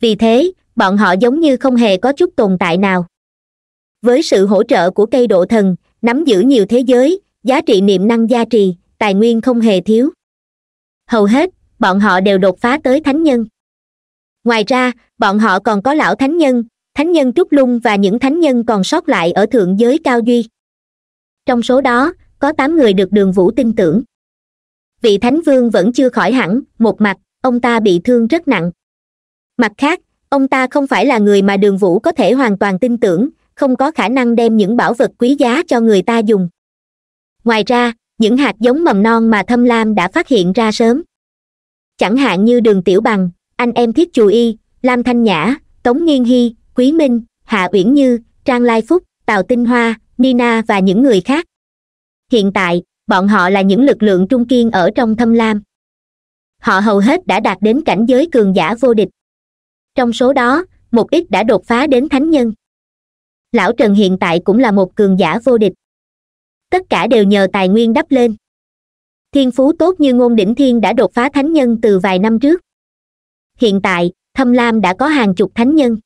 vì thế bọn họ giống như không hề có chút tồn tại nào với sự hỗ trợ của cây độ thần nắm giữ nhiều thế giới giá trị niệm năng gia trì tài nguyên không hề thiếu hầu hết bọn họ đều đột phá tới thánh nhân ngoài ra bọn họ còn có lão thánh nhân thánh nhân trúc lung và những thánh nhân còn sót lại ở thượng giới cao duy trong số đó có tám người được đường vũ tin tưởng vị thánh vương vẫn chưa khỏi hẳn một mặt ông ta bị thương rất nặng mặt khác ông ta không phải là người mà đường vũ có thể hoàn toàn tin tưởng không có khả năng đem những bảo vật quý giá cho người ta dùng ngoài ra những hạt giống mầm non mà thâm lam đã phát hiện ra sớm chẳng hạn như đường tiểu bằng anh em thiết chù y lam thanh nhã tống nghiên hy quý minh hạ uyển như trang lai phúc tào tinh hoa nina và những người khác hiện tại bọn họ là những lực lượng trung kiên ở trong thâm lam họ hầu hết đã đạt đến cảnh giới cường giả vô địch trong số đó một ít đã đột phá đến thánh nhân lão trần hiện tại cũng là một cường giả vô địch tất cả đều nhờ tài nguyên đắp lên thiên phú tốt như ngôn đỉnh thiên đã đột phá thánh nhân từ vài năm trước hiện tại thâm lam đã có hàng chục thánh nhân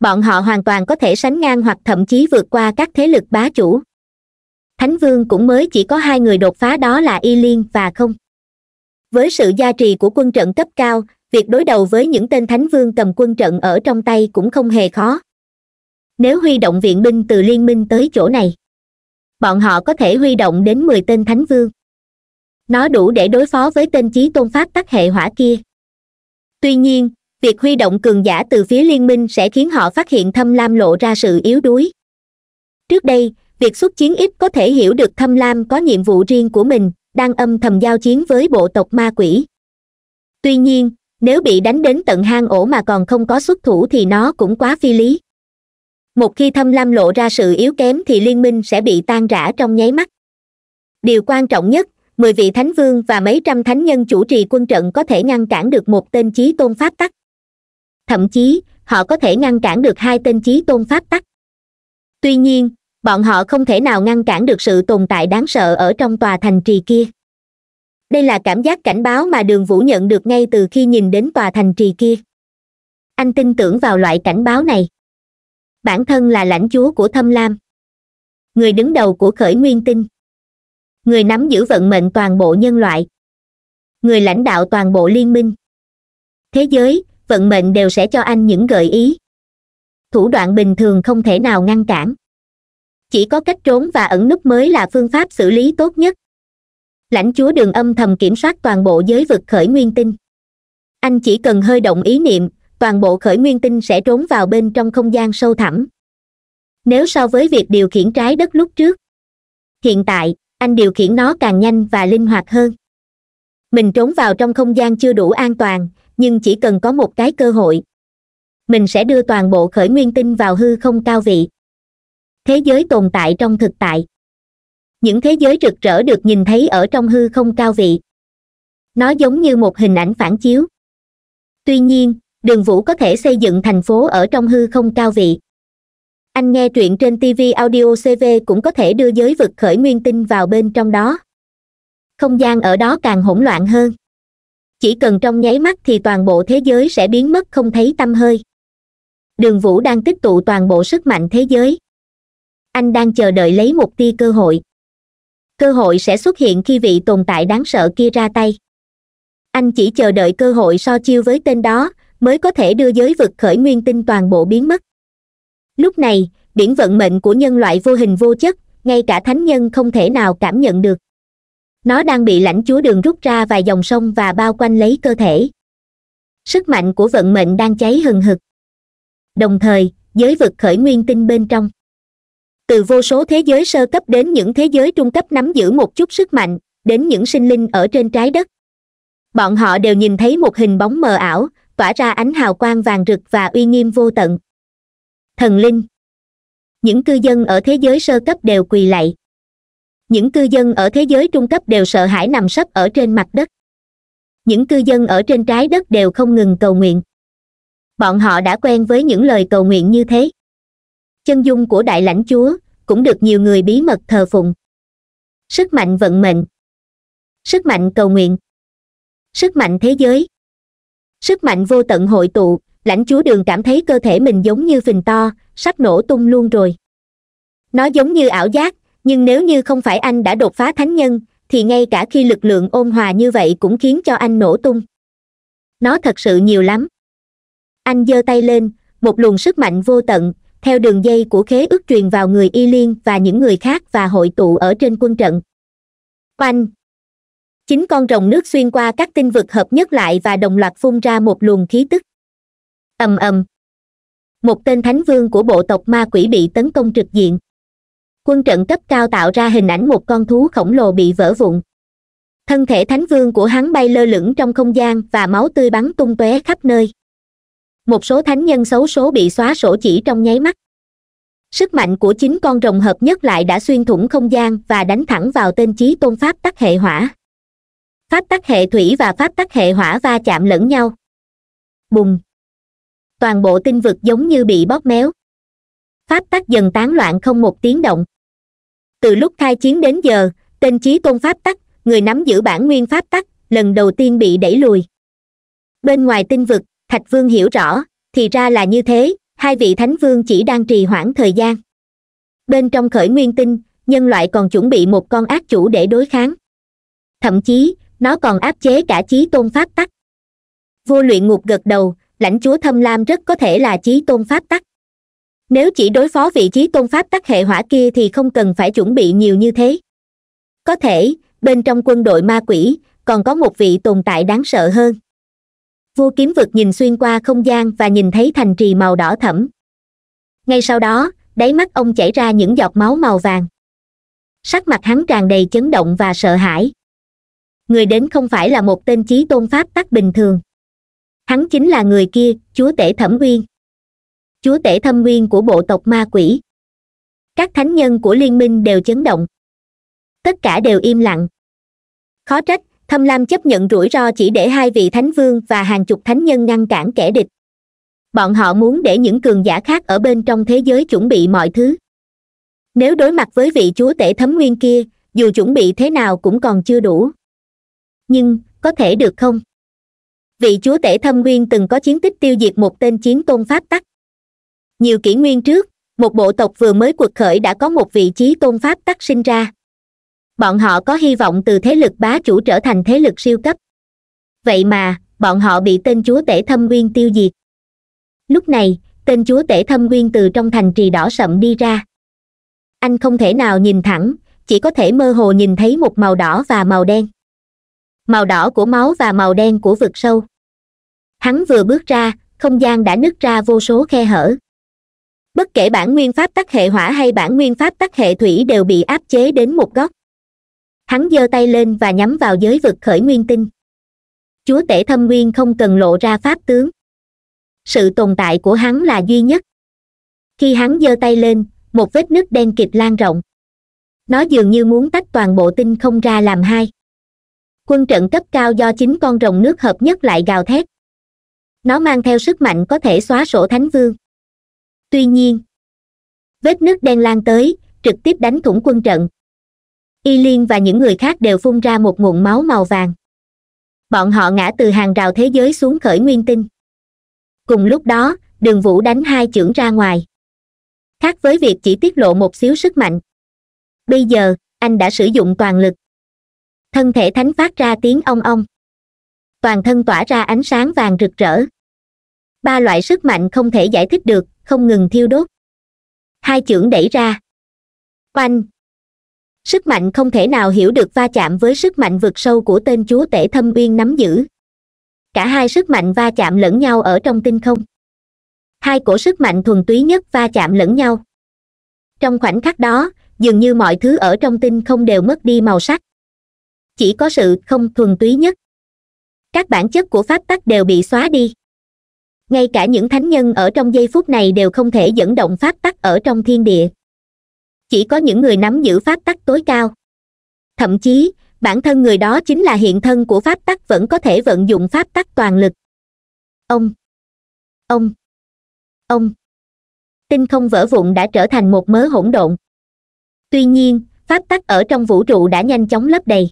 bọn họ hoàn toàn có thể sánh ngang hoặc thậm chí vượt qua các thế lực bá chủ thánh vương cũng mới chỉ có hai người đột phá đó là y liên và không với sự gia trì của quân trận cấp cao việc đối đầu với những tên thánh vương cầm quân trận ở trong tay cũng không hề khó nếu huy động viện binh từ liên minh tới chỗ này bọn họ có thể huy động đến mười tên thánh vương nó đủ để đối phó với tên chí tôn pháp tắc hệ hỏa kia tuy nhiên việc huy động cường giả từ phía liên minh sẽ khiến họ phát hiện thâm lam lộ ra sự yếu đuối trước đây việc xuất chiến ít có thể hiểu được thâm lam có nhiệm vụ riêng của mình đang âm thầm giao chiến với bộ tộc ma quỷ tuy nhiên nếu bị đánh đến tận hang ổ mà còn không có xuất thủ thì nó cũng quá phi lý một khi thâm lam lộ ra sự yếu kém thì liên minh sẽ bị tan rã trong nháy mắt điều quan trọng nhất mười vị thánh vương và mấy trăm thánh nhân chủ trì quân trận có thể ngăn cản được một tên chí tôn pháp tắc thậm chí họ có thể ngăn cản được hai tên chí tôn pháp tắc tuy nhiên bọn họ không thể nào ngăn cản được sự tồn tại đáng sợ ở trong tòa thành trì kia đây là cảm giác cảnh báo mà đường vũ nhận được ngay từ khi nhìn đến tòa thành trì kia anh tin tưởng vào loại cảnh báo này bản thân là lãnh chúa của thâm lam người đứng đầu của khởi nguyên tinh người nắm giữ vận mệnh toàn bộ nhân loại người lãnh đạo toàn bộ liên minh thế giới vận mệnh đều sẽ cho anh những gợi ý thủ đoạn bình thường không thể nào ngăn cản chỉ có cách trốn và ẩn núp mới là phương pháp xử lý tốt nhất lãnh chúa đường âm thầm kiểm soát toàn bộ giới vực khởi nguyên tinh anh chỉ cần hơi động ý niệm toàn bộ khởi nguyên tinh sẽ trốn vào bên trong không gian sâu thẳm nếu so với việc điều khiển trái đất lúc trước hiện tại anh điều khiển nó càng nhanh và linh hoạt hơn mình trốn vào trong không gian chưa đủ an toàn nhưng chỉ cần có một cái cơ hội mình sẽ đưa toàn bộ khởi nguyên tinh vào hư không cao vị thế giới tồn tại trong thực tại những thế giới rực rỡ được nhìn thấy ở trong hư không cao vị nó giống như một hình ảnh phản chiếu tuy nhiên đường vũ có thể xây dựng thành phố ở trong hư không cao vị anh nghe truyện trên tv audio cv cũng có thể đưa giới vực khởi nguyên tinh vào bên trong đó không gian ở đó càng hỗn loạn hơn chỉ cần trong nháy mắt thì toàn bộ thế giới sẽ biến mất không thấy tâm hơi đường vũ đang tích tụ toàn bộ sức mạnh thế giới anh đang chờ đợi lấy một tia cơ hội cơ hội sẽ xuất hiện khi vị tồn tại đáng sợ kia ra tay anh chỉ chờ đợi cơ hội so chiêu với tên đó mới có thể đưa giới vực khởi nguyên tinh toàn bộ biến mất lúc này biển vận mệnh của nhân loại vô hình vô chất ngay cả thánh nhân không thể nào cảm nhận được nó đang bị lãnh chúa đường rút ra vài dòng sông và bao quanh lấy cơ thể sức mạnh của vận mệnh đang cháy hừng hực đồng thời giới vực khởi nguyên tinh bên trong từ vô số thế giới sơ cấp đến những thế giới trung cấp nắm giữ một chút sức mạnh đến những sinh linh ở trên trái đất bọn họ đều nhìn thấy một hình bóng mờ ảo tỏa ra ánh hào quang vàng rực và uy nghiêm vô tận thần linh những cư dân ở thế giới sơ cấp đều quỳ lạy những cư dân ở thế giới trung cấp đều sợ hãi nằm sấp ở trên mặt đất những cư dân ở trên trái đất đều không ngừng cầu nguyện bọn họ đã quen với những lời cầu nguyện như thế chân dung của đại lãnh chúa cũng được nhiều người bí mật thờ phụng sức mạnh vận mệnh sức mạnh cầu nguyện sức mạnh thế giới sức mạnh vô tận hội tụ lãnh chúa đường cảm thấy cơ thể mình giống như phình to sắp nổ tung luôn rồi nó giống như ảo giác nhưng nếu như không phải anh đã đột phá thánh nhân thì ngay cả khi lực lượng ôn hòa như vậy cũng khiến cho anh nổ tung nó thật sự nhiều lắm anh giơ tay lên một luồng sức mạnh vô tận theo đường dây của khế ước truyền vào người y liên và những người khác và hội tụ ở trên quân trận oanh chính con rồng nước xuyên qua các tinh vực hợp nhất lại và đồng loạt phun ra một luồng khí tức ầm ầm một tên thánh vương của bộ tộc ma quỷ bị tấn công trực diện quân trận cấp cao tạo ra hình ảnh một con thú khổng lồ bị vỡ vụn thân thể thánh vương của hắn bay lơ lửng trong không gian và máu tươi bắn tung tóe khắp nơi một số thánh nhân xấu số bị xóa sổ chỉ trong nháy mắt sức mạnh của chính con rồng hợp nhất lại đã xuyên thủng không gian và đánh thẳng vào tên chí tôn pháp tắc hệ hỏa pháp tắc hệ thủy và pháp tắc hệ hỏa va chạm lẫn nhau bùng toàn bộ tinh vực giống như bị bóp méo pháp tắc dần tán loạn không một tiếng động từ lúc khai chiến đến giờ tên chí tôn pháp tắc người nắm giữ bản nguyên pháp tắc lần đầu tiên bị đẩy lùi bên ngoài tinh vực thạch vương hiểu rõ thì ra là như thế hai vị thánh vương chỉ đang trì hoãn thời gian bên trong khởi nguyên tinh nhân loại còn chuẩn bị một con ác chủ để đối kháng thậm chí nó còn áp chế cả chí tôn pháp tắc vua luyện ngục gật đầu lãnh chúa thâm lam rất có thể là chí tôn pháp tắc nếu chỉ đối phó vị trí tôn pháp tắc hệ hỏa kia thì không cần phải chuẩn bị nhiều như thế có thể bên trong quân đội ma quỷ còn có một vị tồn tại đáng sợ hơn Vua kiếm vực nhìn xuyên qua không gian và nhìn thấy thành trì màu đỏ thẫm ngay sau đó đáy mắt ông chảy ra những giọt máu màu vàng sắc mặt hắn tràn đầy chấn động và sợ hãi người đến không phải là một tên chí tôn pháp tắc bình thường hắn chính là người kia chúa tể thẩm nguyên, chúa tể thâm nguyên của bộ tộc ma quỷ các thánh nhân của liên minh đều chấn động tất cả đều im lặng khó trách thâm lam chấp nhận rủi ro chỉ để hai vị thánh vương và hàng chục thánh nhân ngăn cản kẻ địch bọn họ muốn để những cường giả khác ở bên trong thế giới chuẩn bị mọi thứ nếu đối mặt với vị chúa tể thấm nguyên kia dù chuẩn bị thế nào cũng còn chưa đủ nhưng có thể được không vị chúa tể thâm nguyên từng có chiến tích tiêu diệt một tên chiến tôn pháp tắc nhiều kỷ nguyên trước một bộ tộc vừa mới quật khởi đã có một vị trí tôn pháp tắc sinh ra bọn họ có hy vọng từ thế lực bá chủ trở thành thế lực siêu cấp vậy mà bọn họ bị tên chúa tể thâm nguyên tiêu diệt lúc này tên chúa tể thâm nguyên từ trong thành trì đỏ sậm đi ra anh không thể nào nhìn thẳng chỉ có thể mơ hồ nhìn thấy một màu đỏ và màu đen màu đỏ của máu và màu đen của vực sâu hắn vừa bước ra không gian đã nứt ra vô số khe hở bất kể bản nguyên pháp tắc hệ hỏa hay bản nguyên pháp tắc hệ thủy đều bị áp chế đến một góc hắn giơ tay lên và nhắm vào giới vực khởi nguyên tinh chúa tể thâm nguyên không cần lộ ra pháp tướng sự tồn tại của hắn là duy nhất khi hắn giơ tay lên một vết nứt đen kịt lan rộng nó dường như muốn tách toàn bộ tinh không ra làm hai quân trận cấp cao do chính con rồng nước hợp nhất lại gào thét nó mang theo sức mạnh có thể xóa sổ thánh vương tuy nhiên vết nước đen lan tới trực tiếp đánh thủng quân trận y liên và những người khác đều phun ra một nguồn máu màu vàng bọn họ ngã từ hàng rào thế giới xuống khởi nguyên tinh cùng lúc đó đường vũ đánh hai chưởng ra ngoài khác với việc chỉ tiết lộ một xíu sức mạnh bây giờ anh đã sử dụng toàn lực thân thể thánh phát ra tiếng ong ong toàn thân tỏa ra ánh sáng vàng rực rỡ ba loại sức mạnh không thể giải thích được không ngừng thiêu đốt hai chưởng đẩy ra oanh sức mạnh không thể nào hiểu được va chạm với sức mạnh vượt sâu của tên chúa tể thâm uyên nắm giữ cả hai sức mạnh va chạm lẫn nhau ở trong tinh không hai cổ sức mạnh thuần túy nhất va chạm lẫn nhau trong khoảnh khắc đó dường như mọi thứ ở trong tinh không đều mất đi màu sắc chỉ có sự không thuần túy nhất các bản chất của pháp tắc đều bị xóa đi ngay cả những thánh nhân ở trong giây phút này đều không thể dẫn động pháp tắc ở trong thiên địa chỉ có những người nắm giữ pháp tắc tối cao thậm chí bản thân người đó chính là hiện thân của pháp tắc vẫn có thể vận dụng pháp tắc toàn lực ông ông ông tinh không vỡ vụn đã trở thành một mớ hỗn độn tuy nhiên pháp tắc ở trong vũ trụ đã nhanh chóng lấp đầy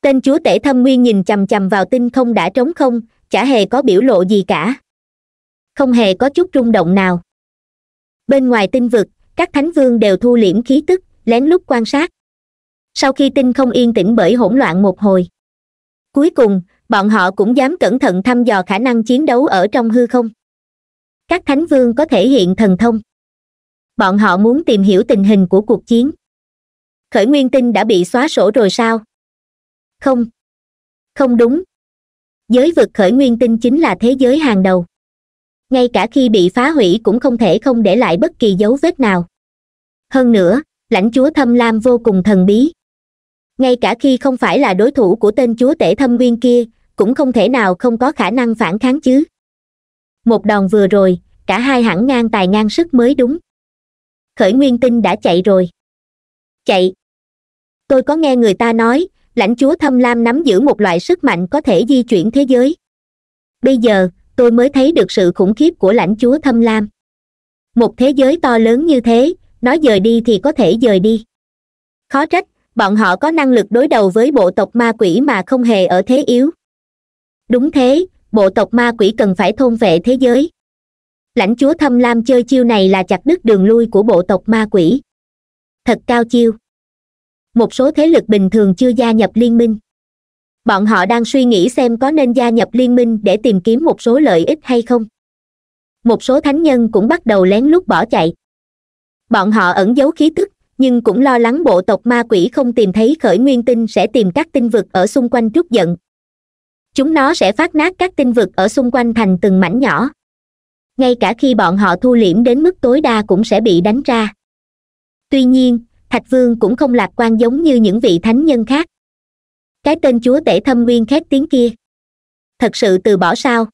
tên chúa tể thâm nguyên nhìn chầm chầm vào tinh không đã trống không chả hề có biểu lộ gì cả không hề có chút rung động nào bên ngoài tinh vực các thánh vương đều thu liễm khí tức lén lút quan sát sau khi tinh không yên tĩnh bởi hỗn loạn một hồi cuối cùng bọn họ cũng dám cẩn thận thăm dò khả năng chiến đấu ở trong hư không các thánh vương có thể hiện thần thông bọn họ muốn tìm hiểu tình hình của cuộc chiến khởi nguyên tinh đã bị xóa sổ rồi sao không không đúng giới vực khởi nguyên tinh chính là thế giới hàng đầu ngay cả khi bị phá hủy cũng không thể không để lại bất kỳ dấu vết nào hơn nữa lãnh chúa thâm lam vô cùng thần bí ngay cả khi không phải là đối thủ của tên chúa tể thâm nguyên kia cũng không thể nào không có khả năng phản kháng chứ một đòn vừa rồi cả hai hẳn ngang tài ngang sức mới đúng khởi nguyên tinh đã chạy rồi chạy tôi có nghe người ta nói lãnh chúa thâm lam nắm giữ một loại sức mạnh có thể di chuyển thế giới bây giờ tôi mới thấy được sự khủng khiếp của lãnh chúa thâm lam một thế giới to lớn như thế nó dời đi thì có thể dời đi khó trách bọn họ có năng lực đối đầu với bộ tộc ma quỷ mà không hề ở thế yếu đúng thế bộ tộc ma quỷ cần phải thôn vệ thế giới lãnh chúa thâm lam chơi chiêu này là chặt đứt đường lui của bộ tộc ma quỷ thật cao chiêu một số thế lực bình thường chưa gia nhập liên minh bọn họ đang suy nghĩ xem có nên gia nhập liên minh để tìm kiếm một số lợi ích hay không một số thánh nhân cũng bắt đầu lén lút bỏ chạy bọn họ ẩn giấu khí tức nhưng cũng lo lắng bộ tộc ma quỷ không tìm thấy khởi nguyên tinh sẽ tìm các tinh vực ở xung quanh trút giận chúng nó sẽ phát nát các tinh vực ở xung quanh thành từng mảnh nhỏ ngay cả khi bọn họ thu liễm đến mức tối đa cũng sẽ bị đánh ra tuy nhiên thạch vương cũng không lạc quan giống như những vị thánh nhân khác cái tên chúa tể thâm nguyên khét tiếng kia thật sự từ bỏ sao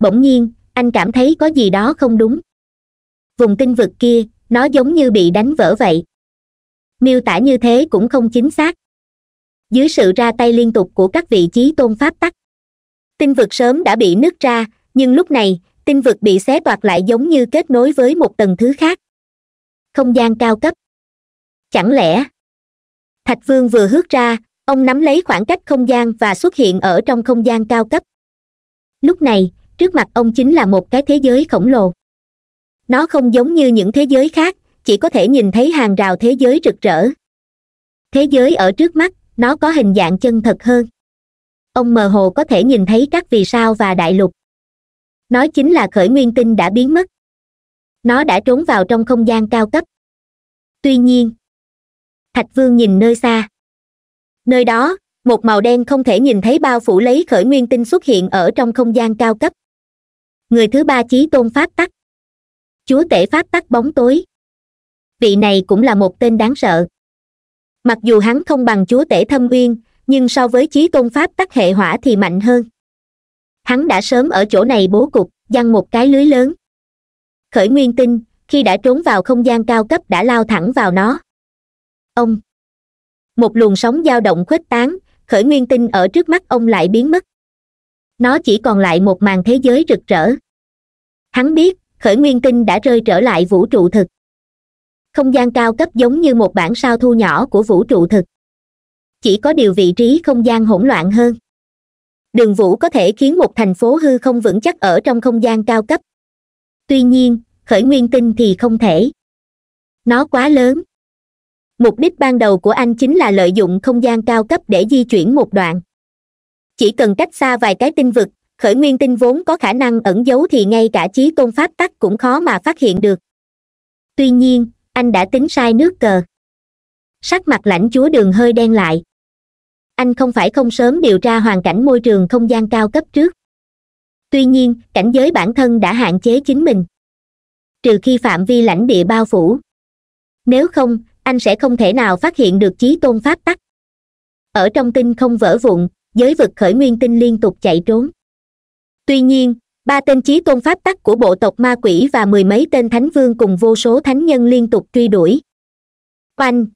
bỗng nhiên anh cảm thấy có gì đó không đúng vùng tinh vực kia nó giống như bị đánh vỡ vậy miêu tả như thế cũng không chính xác dưới sự ra tay liên tục của các vị trí tôn pháp tắc tinh vực sớm đã bị nứt ra nhưng lúc này tinh vực bị xé toạc lại giống như kết nối với một tầng thứ khác không gian cao cấp chẳng lẽ thạch vương vừa hước ra ông nắm lấy khoảng cách không gian và xuất hiện ở trong không gian cao cấp lúc này trước mặt ông chính là một cái thế giới khổng lồ nó không giống như những thế giới khác chỉ có thể nhìn thấy hàng rào thế giới rực rỡ thế giới ở trước mắt nó có hình dạng chân thật hơn ông mờ hồ có thể nhìn thấy các vì sao và đại lục nó chính là khởi nguyên tinh đã biến mất nó đã trốn vào trong không gian cao cấp tuy nhiên thạch vương nhìn nơi xa nơi đó một màu đen không thể nhìn thấy bao phủ lấy khởi nguyên tinh xuất hiện ở trong không gian cao cấp người thứ ba chí tôn pháp tắc chúa tể pháp tắc bóng tối vị này cũng là một tên đáng sợ mặc dù hắn không bằng chúa tể thâm nguyên nhưng so với chí tôn pháp tắc hệ hỏa thì mạnh hơn hắn đã sớm ở chỗ này bố cục giăng một cái lưới lớn khởi nguyên tinh khi đã trốn vào không gian cao cấp đã lao thẳng vào nó ông một luồng sóng dao động khuếch tán khởi nguyên tinh ở trước mắt ông lại biến mất nó chỉ còn lại một màn thế giới rực rỡ hắn biết khởi nguyên tinh đã rơi trở lại vũ trụ thực không gian cao cấp giống như một bản sao thu nhỏ của vũ trụ thực chỉ có điều vị trí không gian hỗn loạn hơn đường vũ có thể khiến một thành phố hư không vững chắc ở trong không gian cao cấp tuy nhiên khởi nguyên tinh thì không thể nó quá lớn mục đích ban đầu của anh chính là lợi dụng không gian cao cấp để di chuyển một đoạn chỉ cần cách xa vài cái tinh vực khởi nguyên tinh vốn có khả năng ẩn giấu thì ngay cả trí tôn pháp tắc cũng khó mà phát hiện được tuy nhiên anh đã tính sai nước cờ sắc mặt lãnh chúa đường hơi đen lại anh không phải không sớm điều tra hoàn cảnh môi trường không gian cao cấp trước tuy nhiên cảnh giới bản thân đã hạn chế chính mình trừ khi phạm vi lãnh địa bao phủ nếu không anh sẽ không thể nào phát hiện được chí tôn pháp tắc ở trong tinh không vỡ vụn giới vực khởi nguyên tinh liên tục chạy trốn tuy nhiên ba tên chí tôn pháp tắc của bộ tộc ma quỷ và mười mấy tên thánh vương cùng vô số thánh nhân liên tục truy đuổi oanh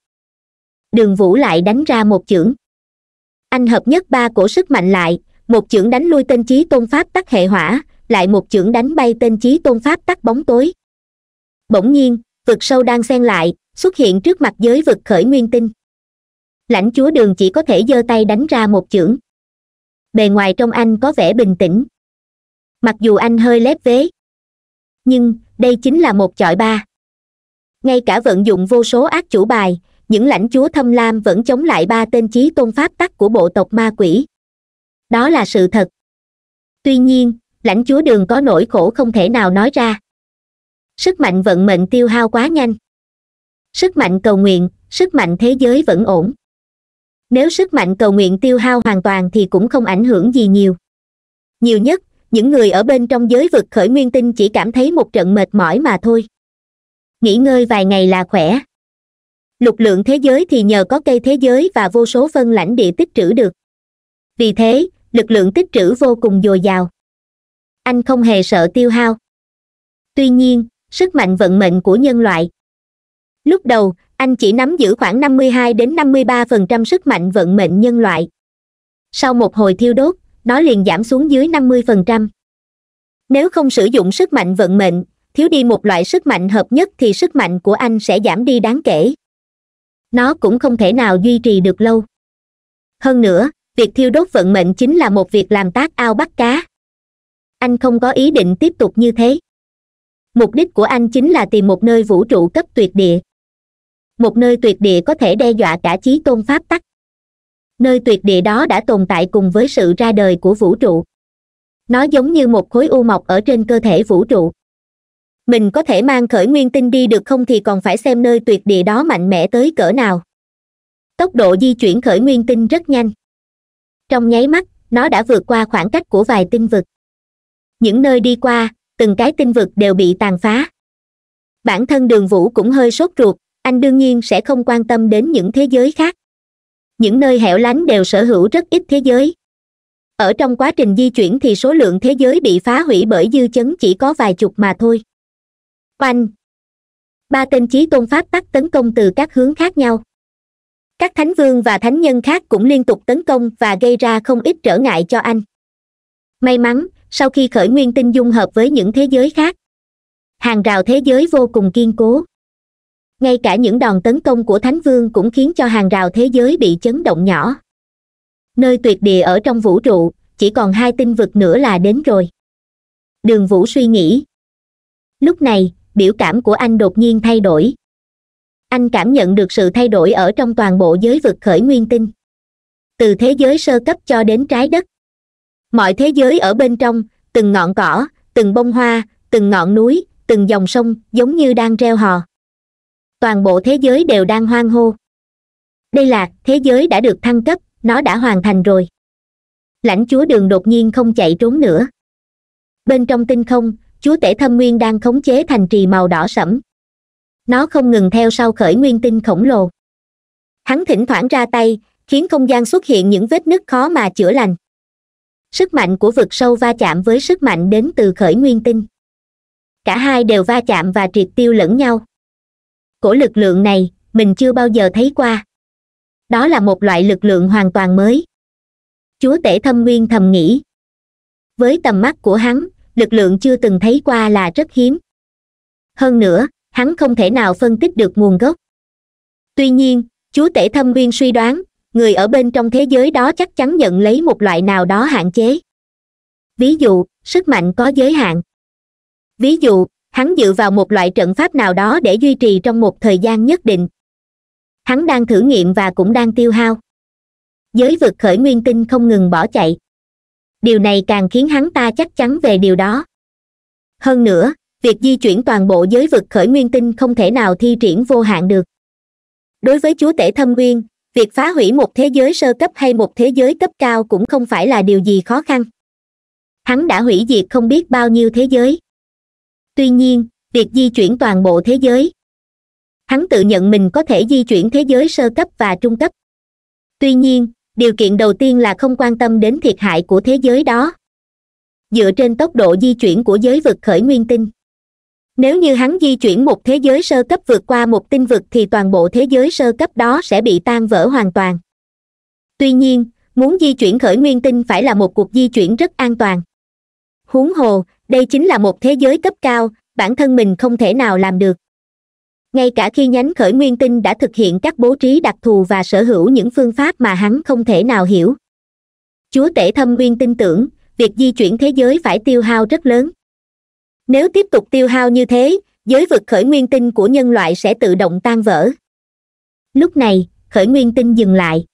đường vũ lại đánh ra một chưởng anh hợp nhất ba cổ sức mạnh lại một chưởng đánh lui tên chí tôn pháp tắc hệ hỏa lại một chưởng đánh bay tên chí tôn pháp tắc bóng tối bỗng nhiên vực sâu đang xen lại xuất hiện trước mặt giới vực khởi nguyên tinh lãnh chúa đường chỉ có thể giơ tay đánh ra một chưởng bề ngoài trong anh có vẻ bình tĩnh mặc dù anh hơi lép vế nhưng đây chính là một chọi ba ngay cả vận dụng vô số ác chủ bài những lãnh chúa thâm lam vẫn chống lại ba tên chí tôn pháp tắc của bộ tộc ma quỷ đó là sự thật tuy nhiên lãnh chúa đường có nỗi khổ không thể nào nói ra sức mạnh vận mệnh tiêu hao quá nhanh sức mạnh cầu nguyện sức mạnh thế giới vẫn ổn nếu sức mạnh cầu nguyện tiêu hao hoàn toàn thì cũng không ảnh hưởng gì nhiều nhiều nhất những người ở bên trong giới vực khởi nguyên tinh chỉ cảm thấy một trận mệt mỏi mà thôi nghỉ ngơi vài ngày là khỏe lục lượng thế giới thì nhờ có cây thế giới và vô số phân lãnh địa tích trữ được vì thế lực lượng tích trữ vô cùng dồi dào anh không hề sợ tiêu hao tuy nhiên sức mạnh vận mệnh của nhân loại lúc đầu anh chỉ nắm giữ khoảng 52 đến 53% sức mạnh vận mệnh nhân loại sau một hồi thiêu đốt nó liền giảm xuống dưới 50%. nếu không sử dụng sức mạnh vận mệnh thiếu đi một loại sức mạnh hợp nhất thì sức mạnh của anh sẽ giảm đi đáng kể nó cũng không thể nào duy trì được lâu hơn nữa việc thiêu đốt vận mệnh chính là một việc làm tác ao bắt cá anh không có ý định tiếp tục như thế mục đích của anh chính là tìm một nơi vũ trụ cấp tuyệt địa một nơi tuyệt địa có thể đe dọa cả chí tôn pháp tắc nơi tuyệt địa đó đã tồn tại cùng với sự ra đời của vũ trụ nó giống như một khối u mọc ở trên cơ thể vũ trụ mình có thể mang khởi nguyên tinh đi được không thì còn phải xem nơi tuyệt địa đó mạnh mẽ tới cỡ nào tốc độ di chuyển khởi nguyên tinh rất nhanh trong nháy mắt nó đã vượt qua khoảng cách của vài tinh vực những nơi đi qua từng cái tinh vực đều bị tàn phá bản thân đường vũ cũng hơi sốt ruột anh đương nhiên sẽ không quan tâm đến những thế giới khác những nơi hẻo lánh đều sở hữu rất ít thế giới ở trong quá trình di chuyển thì số lượng thế giới bị phá hủy bởi dư chấn chỉ có vài chục mà thôi oanh ba tên chí tôn pháp tắc tấn công từ các hướng khác nhau các thánh vương và thánh nhân khác cũng liên tục tấn công và gây ra không ít trở ngại cho anh may mắn sau khi khởi nguyên tinh dung hợp với những thế giới khác hàng rào thế giới vô cùng kiên cố ngay cả những đòn tấn công của thánh vương cũng khiến cho hàng rào thế giới bị chấn động nhỏ nơi tuyệt địa ở trong vũ trụ chỉ còn hai tinh vực nữa là đến rồi đường vũ suy nghĩ lúc này biểu cảm của anh đột nhiên thay đổi anh cảm nhận được sự thay đổi ở trong toàn bộ giới vực khởi nguyên tinh từ thế giới sơ cấp cho đến trái đất mọi thế giới ở bên trong từng ngọn cỏ từng bông hoa từng ngọn núi từng dòng sông giống như đang reo hò toàn bộ thế giới đều đang hoan hô đây là thế giới đã được thăng cấp nó đã hoàn thành rồi lãnh chúa đường đột nhiên không chạy trốn nữa bên trong tinh không chúa tể thâm nguyên đang khống chế thành trì màu đỏ sẫm nó không ngừng theo sau khởi nguyên tinh khổng lồ hắn thỉnh thoảng ra tay khiến không gian xuất hiện những vết nứt khó mà chữa lành sức mạnh của vực sâu va chạm với sức mạnh đến từ khởi nguyên tinh cả hai đều va chạm và triệt tiêu lẫn nhau cổ lực lượng này mình chưa bao giờ thấy qua đó là một loại lực lượng hoàn toàn mới chúa tể thâm nguyên thầm nghĩ với tầm mắt của hắn lực lượng chưa từng thấy qua là rất hiếm hơn nữa hắn không thể nào phân tích được nguồn gốc tuy nhiên chúa tể thâm nguyên suy đoán người ở bên trong thế giới đó chắc chắn nhận lấy một loại nào đó hạn chế ví dụ sức mạnh có giới hạn ví dụ hắn dựa vào một loại trận pháp nào đó để duy trì trong một thời gian nhất định hắn đang thử nghiệm và cũng đang tiêu hao giới vực khởi nguyên tinh không ngừng bỏ chạy điều này càng khiến hắn ta chắc chắn về điều đó hơn nữa việc di chuyển toàn bộ giới vực khởi nguyên tinh không thể nào thi triển vô hạn được đối với chúa tể thâm nguyên, việc phá hủy một thế giới sơ cấp hay một thế giới cấp cao cũng không phải là điều gì khó khăn hắn đã hủy diệt không biết bao nhiêu thế giới tuy nhiên việc di chuyển toàn bộ thế giới hắn tự nhận mình có thể di chuyển thế giới sơ cấp và trung cấp tuy nhiên điều kiện đầu tiên là không quan tâm đến thiệt hại của thế giới đó dựa trên tốc độ di chuyển của giới vực khởi nguyên tinh nếu như hắn di chuyển một thế giới sơ cấp vượt qua một tinh vực thì toàn bộ thế giới sơ cấp đó sẽ bị tan vỡ hoàn toàn tuy nhiên muốn di chuyển khởi nguyên tinh phải là một cuộc di chuyển rất an toàn huống hồ đây chính là một thế giới cấp cao bản thân mình không thể nào làm được ngay cả khi nhánh khởi nguyên tinh đã thực hiện các bố trí đặc thù và sở hữu những phương pháp mà hắn không thể nào hiểu chúa tể thâm nguyên tin tưởng việc di chuyển thế giới phải tiêu hao rất lớn nếu tiếp tục tiêu hao như thế giới vực khởi nguyên tinh của nhân loại sẽ tự động tan vỡ lúc này khởi nguyên tinh dừng lại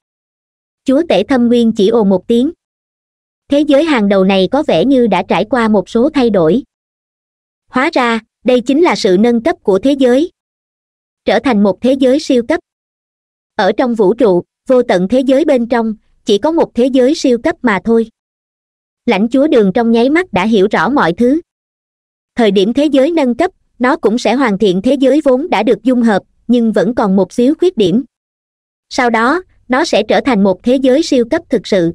chúa tể thâm nguyên chỉ ồ một tiếng thế giới hàng đầu này có vẻ như đã trải qua một số thay đổi hóa ra đây chính là sự nâng cấp của thế giới trở thành một thế giới siêu cấp ở trong vũ trụ vô tận thế giới bên trong chỉ có một thế giới siêu cấp mà thôi lãnh chúa đường trong nháy mắt đã hiểu rõ mọi thứ thời điểm thế giới nâng cấp nó cũng sẽ hoàn thiện thế giới vốn đã được dung hợp nhưng vẫn còn một xíu khuyết điểm sau đó nó sẽ trở thành một thế giới siêu cấp thực sự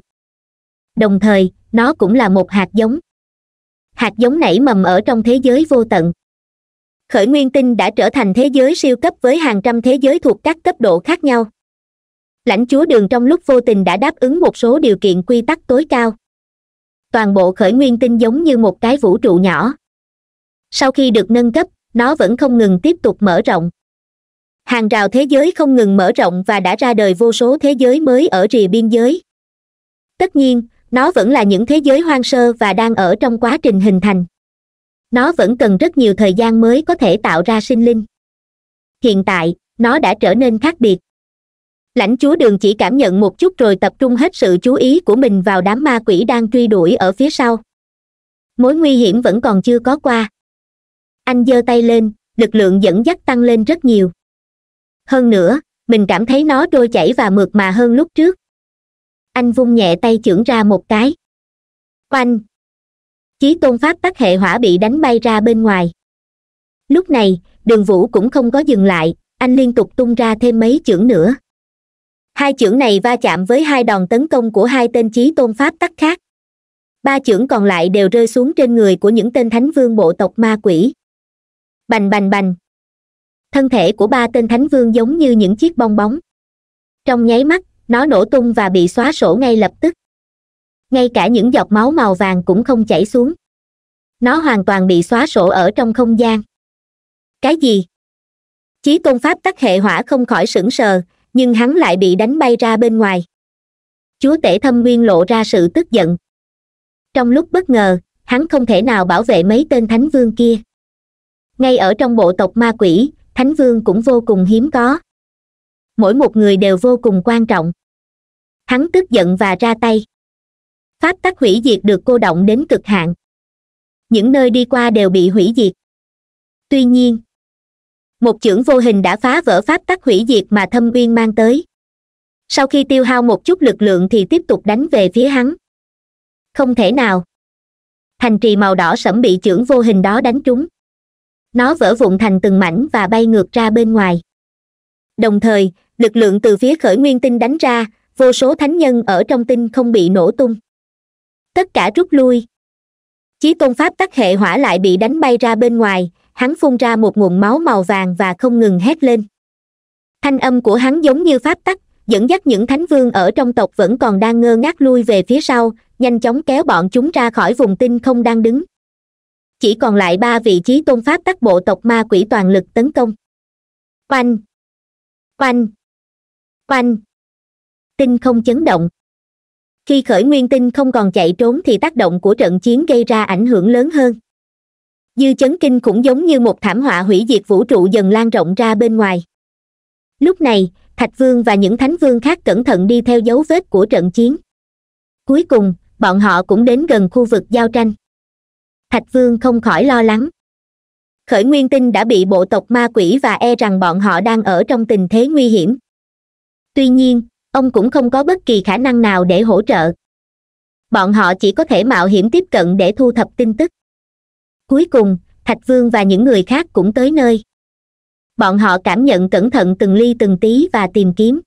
đồng thời nó cũng là một hạt giống hạt giống nảy mầm ở trong thế giới vô tận khởi nguyên tinh đã trở thành thế giới siêu cấp với hàng trăm thế giới thuộc các cấp độ khác nhau lãnh chúa đường trong lúc vô tình đã đáp ứng một số điều kiện quy tắc tối cao toàn bộ khởi nguyên tinh giống như một cái vũ trụ nhỏ sau khi được nâng cấp nó vẫn không ngừng tiếp tục mở rộng hàng rào thế giới không ngừng mở rộng và đã ra đời vô số thế giới mới ở rìa biên giới tất nhiên nó vẫn là những thế giới hoang sơ và đang ở trong quá trình hình thành nó vẫn cần rất nhiều thời gian mới có thể tạo ra sinh linh hiện tại nó đã trở nên khác biệt lãnh chúa đường chỉ cảm nhận một chút rồi tập trung hết sự chú ý của mình vào đám ma quỷ đang truy đuổi ở phía sau mối nguy hiểm vẫn còn chưa có qua anh giơ tay lên lực lượng dẫn dắt tăng lên rất nhiều hơn nữa mình cảm thấy nó trôi chảy và mượt mà hơn lúc trước anh vung nhẹ tay chưởng ra một cái oanh chí tôn pháp tắc hệ hỏa bị đánh bay ra bên ngoài lúc này đường vũ cũng không có dừng lại anh liên tục tung ra thêm mấy chưởng nữa hai chưởng này va chạm với hai đòn tấn công của hai tên chí tôn pháp tắc khác ba chưởng còn lại đều rơi xuống trên người của những tên thánh vương bộ tộc ma quỷ bành bành bành thân thể của ba tên thánh vương giống như những chiếc bong bóng trong nháy mắt nó nổ tung và bị xóa sổ ngay lập tức ngay cả những giọt máu màu vàng cũng không chảy xuống nó hoàn toàn bị xóa sổ ở trong không gian cái gì chí tôn pháp tắc hệ hỏa không khỏi sững sờ nhưng hắn lại bị đánh bay ra bên ngoài chúa tể thâm nguyên lộ ra sự tức giận trong lúc bất ngờ hắn không thể nào bảo vệ mấy tên thánh vương kia ngay ở trong bộ tộc ma quỷ thánh vương cũng vô cùng hiếm có mỗi một người đều vô cùng quan trọng hắn tức giận và ra tay pháp tắc hủy diệt được cô động đến cực hạn những nơi đi qua đều bị hủy diệt tuy nhiên một trưởng vô hình đã phá vỡ pháp tắc hủy diệt mà thâm uyên mang tới sau khi tiêu hao một chút lực lượng thì tiếp tục đánh về phía hắn không thể nào thành trì màu đỏ sẫm bị trưởng vô hình đó đánh trúng nó vỡ vụn thành từng mảnh và bay ngược ra bên ngoài đồng thời lực lượng từ phía khởi nguyên tinh đánh ra vô số thánh nhân ở trong tinh không bị nổ tung tất cả rút lui chí tôn pháp tắc hệ hỏa lại bị đánh bay ra bên ngoài hắn phun ra một nguồn máu màu vàng và không ngừng hét lên thanh âm của hắn giống như pháp tắc dẫn dắt những thánh vương ở trong tộc vẫn còn đang ngơ ngác lui về phía sau nhanh chóng kéo bọn chúng ra khỏi vùng tinh không đang đứng chỉ còn lại ba vị trí tôn pháp tắc bộ tộc ma quỷ toàn lực tấn công oanh oanh oanh tinh không chấn động khi khởi nguyên tinh không còn chạy trốn thì tác động của trận chiến gây ra ảnh hưởng lớn hơn dư chấn kinh cũng giống như một thảm họa hủy diệt vũ trụ dần lan rộng ra bên ngoài lúc này thạch vương và những thánh vương khác cẩn thận đi theo dấu vết của trận chiến cuối cùng bọn họ cũng đến gần khu vực giao tranh thạch vương không khỏi lo lắng khởi nguyên tinh đã bị bộ tộc ma quỷ và e rằng bọn họ đang ở trong tình thế nguy hiểm tuy nhiên ông cũng không có bất kỳ khả năng nào để hỗ trợ bọn họ chỉ có thể mạo hiểm tiếp cận để thu thập tin tức cuối cùng thạch vương và những người khác cũng tới nơi bọn họ cảm nhận cẩn thận từng ly từng tí và tìm kiếm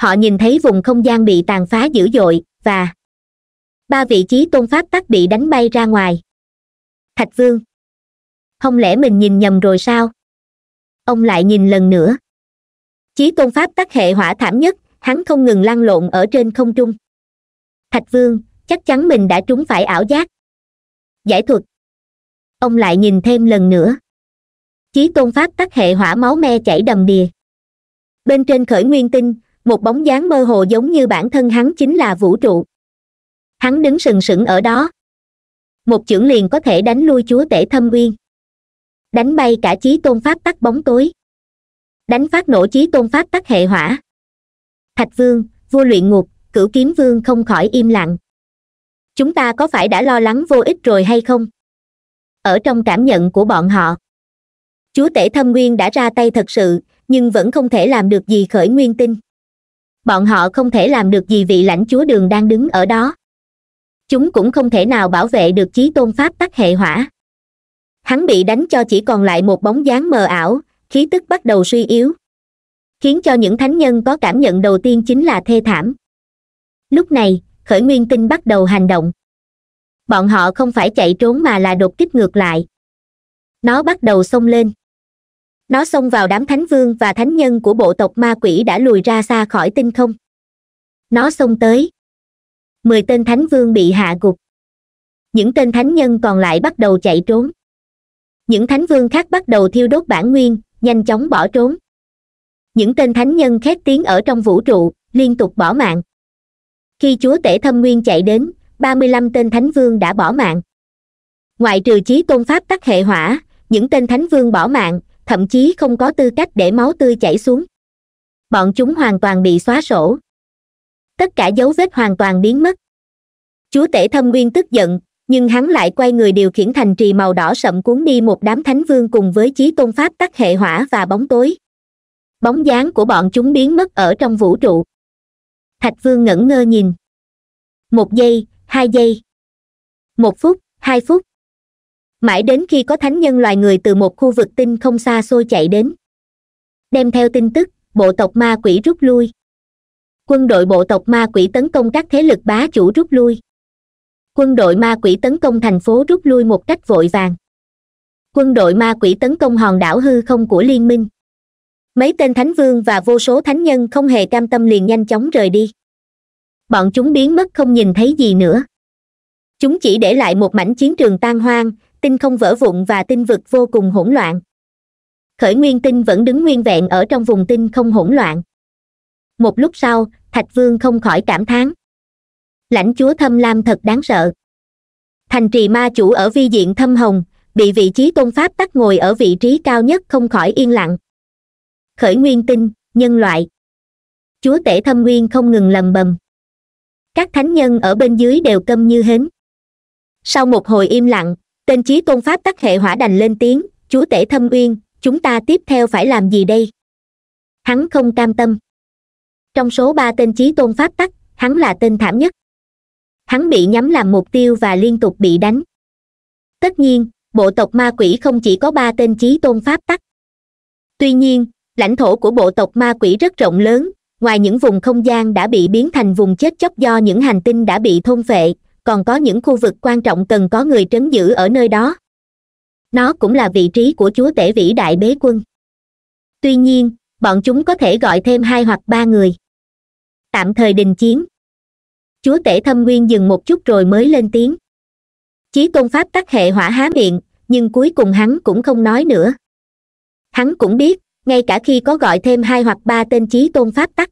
họ nhìn thấy vùng không gian bị tàn phá dữ dội và ba vị trí tôn pháp tắc bị đánh bay ra ngoài thạch vương không lẽ mình nhìn nhầm rồi sao ông lại nhìn lần nữa chí tôn pháp tắc hệ hỏa thảm nhất hắn không ngừng lăn lộn ở trên không trung thạch vương chắc chắn mình đã trúng phải ảo giác giải thuật ông lại nhìn thêm lần nữa chí tôn pháp tắc hệ hỏa máu me chảy đầm đìa bên trên khởi nguyên tinh một bóng dáng mơ hồ giống như bản thân hắn chính là vũ trụ hắn đứng sừng sững ở đó một chưởng liền có thể đánh lui chúa tể thâm uyên đánh bay cả chí tôn pháp tắc bóng tối đánh phát nổ chí tôn pháp tắc hệ hỏa thạch vương vua luyện ngục cửu kiếm vương không khỏi im lặng chúng ta có phải đã lo lắng vô ích rồi hay không ở trong cảm nhận của bọn họ chúa tể thâm nguyên đã ra tay thật sự nhưng vẫn không thể làm được gì khởi nguyên tinh bọn họ không thể làm được gì vị lãnh chúa đường đang đứng ở đó chúng cũng không thể nào bảo vệ được chí tôn pháp tắc hệ hỏa hắn bị đánh cho chỉ còn lại một bóng dáng mờ ảo khí tức bắt đầu suy yếu khiến cho những thánh nhân có cảm nhận đầu tiên chính là thê thảm lúc này khởi nguyên tinh bắt đầu hành động bọn họ không phải chạy trốn mà là đột kích ngược lại nó bắt đầu xông lên nó xông vào đám thánh vương và thánh nhân của bộ tộc ma quỷ đã lùi ra xa khỏi tinh không nó xông tới mười tên thánh vương bị hạ gục những tên thánh nhân còn lại bắt đầu chạy trốn những thánh vương khác bắt đầu thiêu đốt bản nguyên nhanh chóng bỏ trốn những tên thánh nhân khét tiếng ở trong vũ trụ liên tục bỏ mạng khi chúa tể thâm nguyên chạy đến ba mươi lăm tên thánh vương đã bỏ mạng ngoại trừ chí tôn pháp tắc hệ hỏa những tên thánh vương bỏ mạng thậm chí không có tư cách để máu tươi chảy xuống bọn chúng hoàn toàn bị xóa sổ tất cả dấu vết hoàn toàn biến mất chúa tể thâm nguyên tức giận nhưng hắn lại quay người điều khiển thành trì màu đỏ sậm cuốn đi một đám thánh vương cùng với chí tôn pháp tắc hệ hỏa và bóng tối bóng dáng của bọn chúng biến mất ở trong vũ trụ thạch vương ngẩn ngơ nhìn một giây hai giây một phút hai phút mãi đến khi có thánh nhân loài người từ một khu vực tinh không xa xôi chạy đến đem theo tin tức bộ tộc ma quỷ rút lui quân đội bộ tộc ma quỷ tấn công các thế lực bá chủ rút lui quân đội ma quỷ tấn công thành phố rút lui một cách vội vàng quân đội ma quỷ tấn công hòn đảo hư không của liên minh mấy tên thánh vương và vô số thánh nhân không hề cam tâm liền nhanh chóng rời đi bọn chúng biến mất không nhìn thấy gì nữa chúng chỉ để lại một mảnh chiến trường tan hoang tinh không vỡ vụn và tinh vực vô cùng hỗn loạn khởi nguyên tinh vẫn đứng nguyên vẹn ở trong vùng tinh không hỗn loạn một lúc sau thạch vương không khỏi cảm thán lãnh chúa thâm lam thật đáng sợ thành trì ma chủ ở vi diện thâm hồng bị vị trí tôn pháp tắc ngồi ở vị trí cao nhất không khỏi yên lặng khởi nguyên tinh nhân loại chúa tể thâm nguyên không ngừng lầm bầm các thánh nhân ở bên dưới đều câm như hến sau một hồi im lặng tên chí tôn pháp tắc hệ hỏa đành lên tiếng chúa tể thâm nguyên chúng ta tiếp theo phải làm gì đây hắn không cam tâm trong số ba tên chí tôn pháp tắc hắn là tên thảm nhất hắn bị nhắm làm mục tiêu và liên tục bị đánh tất nhiên bộ tộc ma quỷ không chỉ có ba tên chí tôn pháp tắc tuy nhiên lãnh thổ của bộ tộc ma quỷ rất rộng lớn ngoài những vùng không gian đã bị biến thành vùng chết chóc do những hành tinh đã bị thôn vệ, còn có những khu vực quan trọng cần có người trấn giữ ở nơi đó nó cũng là vị trí của chúa tể vĩ đại bế quân tuy nhiên bọn chúng có thể gọi thêm hai hoặc ba người tạm thời đình chiến chúa tể thâm nguyên dừng một chút rồi mới lên tiếng chí tôn pháp tắc hệ hỏa há miệng nhưng cuối cùng hắn cũng không nói nữa hắn cũng biết ngay cả khi có gọi thêm hai hoặc ba tên chí tôn pháp tắc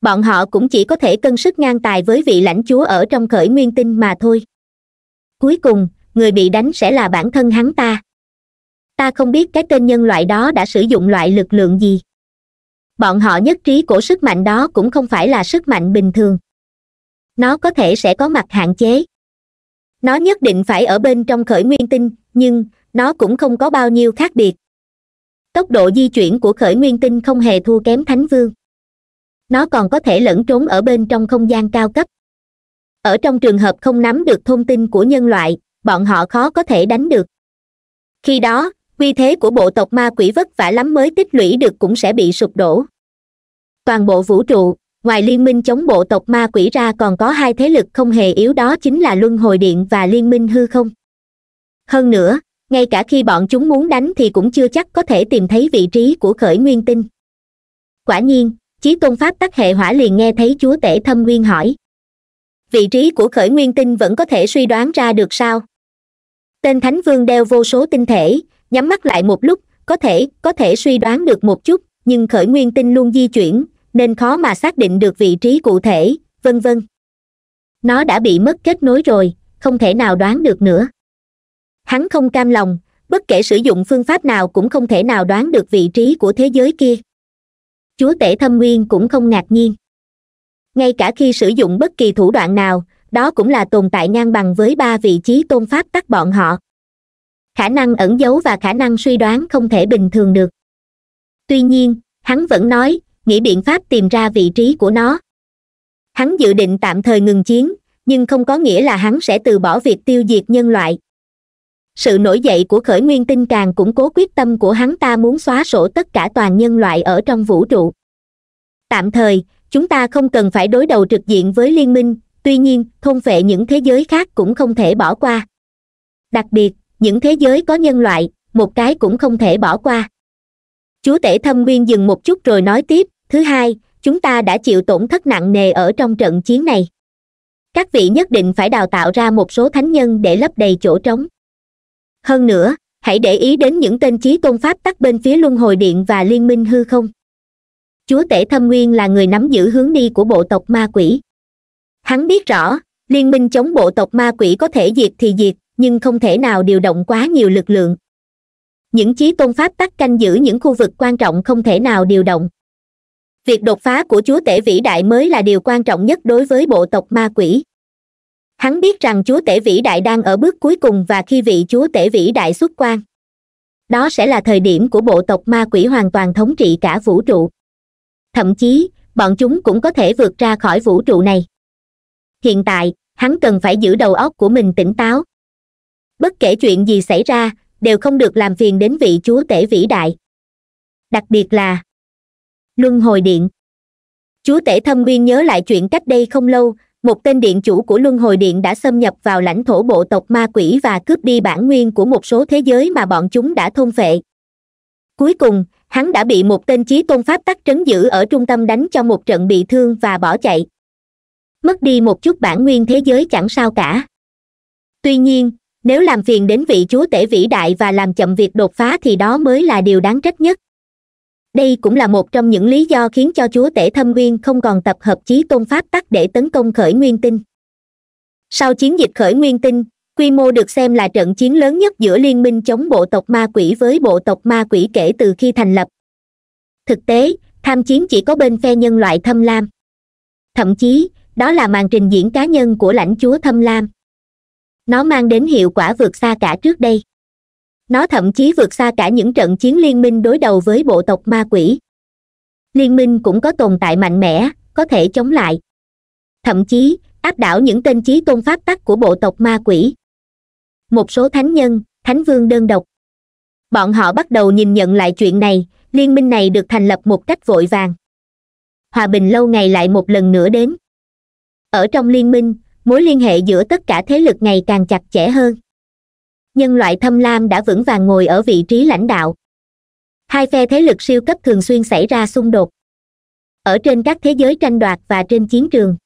bọn họ cũng chỉ có thể cân sức ngang tài với vị lãnh chúa ở trong khởi nguyên tinh mà thôi cuối cùng người bị đánh sẽ là bản thân hắn ta ta không biết cái tên nhân loại đó đã sử dụng loại lực lượng gì bọn họ nhất trí của sức mạnh đó cũng không phải là sức mạnh bình thường nó có thể sẽ có mặt hạn chế nó nhất định phải ở bên trong khởi nguyên tinh nhưng nó cũng không có bao nhiêu khác biệt tốc độ di chuyển của khởi nguyên tinh không hề thua kém thánh vương nó còn có thể lẫn trốn ở bên trong không gian cao cấp ở trong trường hợp không nắm được thông tin của nhân loại bọn họ khó có thể đánh được khi đó uy thế của bộ tộc ma quỷ vất vả lắm mới tích lũy được cũng sẽ bị sụp đổ toàn bộ vũ trụ ngoài liên minh chống bộ tộc ma quỷ ra còn có hai thế lực không hề yếu đó chính là luân hồi điện và liên minh hư không hơn nữa ngay cả khi bọn chúng muốn đánh thì cũng chưa chắc có thể tìm thấy vị trí của khởi nguyên tinh quả nhiên chí tôn pháp tắc hệ hỏa liền nghe thấy chúa tể thâm nguyên hỏi vị trí của khởi nguyên tinh vẫn có thể suy đoán ra được sao tên thánh vương đeo vô số tinh thể nhắm mắt lại một lúc có thể có thể suy đoán được một chút nhưng khởi nguyên tinh luôn di chuyển nên khó mà xác định được vị trí cụ thể vân vân nó đã bị mất kết nối rồi không thể nào đoán được nữa hắn không cam lòng bất kể sử dụng phương pháp nào cũng không thể nào đoán được vị trí của thế giới kia chúa tể thâm nguyên cũng không ngạc nhiên ngay cả khi sử dụng bất kỳ thủ đoạn nào đó cũng là tồn tại ngang bằng với ba vị trí tôn pháp tắc bọn họ khả năng ẩn giấu và khả năng suy đoán không thể bình thường được tuy nhiên hắn vẫn nói nghĩ biện pháp tìm ra vị trí của nó hắn dự định tạm thời ngừng chiến nhưng không có nghĩa là hắn sẽ từ bỏ việc tiêu diệt nhân loại sự nổi dậy của khởi nguyên tinh càng củng cố quyết tâm của hắn ta muốn xóa sổ tất cả toàn nhân loại ở trong vũ trụ tạm thời chúng ta không cần phải đối đầu trực diện với liên minh tuy nhiên thôn vệ những thế giới khác cũng không thể bỏ qua đặc biệt những thế giới có nhân loại một cái cũng không thể bỏ qua chúa tể thâm nguyên dừng một chút rồi nói tiếp thứ hai chúng ta đã chịu tổn thất nặng nề ở trong trận chiến này các vị nhất định phải đào tạo ra một số thánh nhân để lấp đầy chỗ trống hơn nữa hãy để ý đến những tên chí tôn pháp tắc bên phía luân hồi điện và liên minh hư không chúa tể thâm nguyên là người nắm giữ hướng đi của bộ tộc ma quỷ hắn biết rõ liên minh chống bộ tộc ma quỷ có thể diệt thì diệt nhưng không thể nào điều động quá nhiều lực lượng những chí tôn pháp tắc canh giữ những khu vực quan trọng không thể nào điều động việc đột phá của chúa tể vĩ đại mới là điều quan trọng nhất đối với bộ tộc ma quỷ hắn biết rằng chúa tể vĩ đại đang ở bước cuối cùng và khi vị chúa tể vĩ đại xuất quan đó sẽ là thời điểm của bộ tộc ma quỷ hoàn toàn thống trị cả vũ trụ thậm chí bọn chúng cũng có thể vượt ra khỏi vũ trụ này hiện tại hắn cần phải giữ đầu óc của mình tỉnh táo bất kể chuyện gì xảy ra đều không được làm phiền đến vị chúa tể vĩ đại đặc biệt là luân hồi điện chúa tể thâm uyên nhớ lại chuyện cách đây không lâu một tên điện chủ của luân hồi điện đã xâm nhập vào lãnh thổ bộ tộc ma quỷ và cướp đi bản nguyên của một số thế giới mà bọn chúng đã thôn phệ cuối cùng hắn đã bị một tên chí tôn pháp tắc trấn giữ ở trung tâm đánh cho một trận bị thương và bỏ chạy mất đi một chút bản nguyên thế giới chẳng sao cả tuy nhiên nếu làm phiền đến vị chúa tể vĩ đại và làm chậm việc đột phá thì đó mới là điều đáng trách nhất đây cũng là một trong những lý do khiến cho chúa tể thâm uyên không còn tập hợp chí tôn pháp tắc để tấn công khởi nguyên tinh sau chiến dịch khởi nguyên tinh quy mô được xem là trận chiến lớn nhất giữa liên minh chống bộ tộc ma quỷ với bộ tộc ma quỷ kể từ khi thành lập thực tế tham chiến chỉ có bên phe nhân loại thâm lam thậm chí đó là màn trình diễn cá nhân của lãnh chúa thâm lam nó mang đến hiệu quả vượt xa cả trước đây nó thậm chí vượt xa cả những trận chiến liên minh đối đầu với bộ tộc ma quỷ liên minh cũng có tồn tại mạnh mẽ có thể chống lại thậm chí áp đảo những tên chí tôn pháp tắc của bộ tộc ma quỷ một số thánh nhân thánh vương đơn độc bọn họ bắt đầu nhìn nhận lại chuyện này liên minh này được thành lập một cách vội vàng hòa bình lâu ngày lại một lần nữa đến ở trong liên minh mối liên hệ giữa tất cả thế lực ngày càng chặt chẽ hơn nhân loại thâm lam đã vững vàng ngồi ở vị trí lãnh đạo hai phe thế lực siêu cấp thường xuyên xảy ra xung đột ở trên các thế giới tranh đoạt và trên chiến trường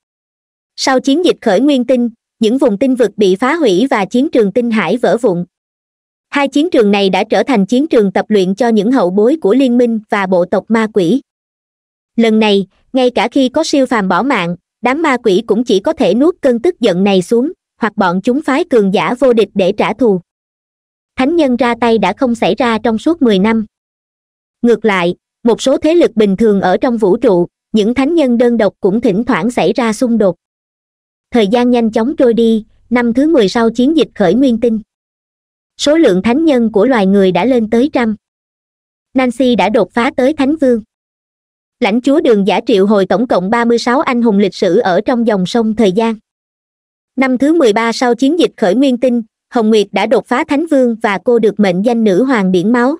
sau chiến dịch khởi nguyên tinh những vùng tinh vực bị phá hủy và chiến trường tinh hải vỡ vụn hai chiến trường này đã trở thành chiến trường tập luyện cho những hậu bối của liên minh và bộ tộc ma quỷ lần này ngay cả khi có siêu phàm bỏ mạng đám ma quỷ cũng chỉ có thể nuốt cơn tức giận này xuống hoặc bọn chúng phái cường giả vô địch để trả thù thánh nhân ra tay đã không xảy ra trong suốt mười năm ngược lại một số thế lực bình thường ở trong vũ trụ những thánh nhân đơn độc cũng thỉnh thoảng xảy ra xung đột thời gian nhanh chóng trôi đi năm thứ mười sau chiến dịch khởi nguyên tinh số lượng thánh nhân của loài người đã lên tới trăm nancy đã đột phá tới thánh vương lãnh chúa đường giả triệu hồi tổng cộng ba mươi sáu anh hùng lịch sử ở trong dòng sông thời gian năm thứ mười ba sau chiến dịch khởi nguyên tinh hồng nguyệt đã đột phá thánh vương và cô được mệnh danh nữ hoàng biển máu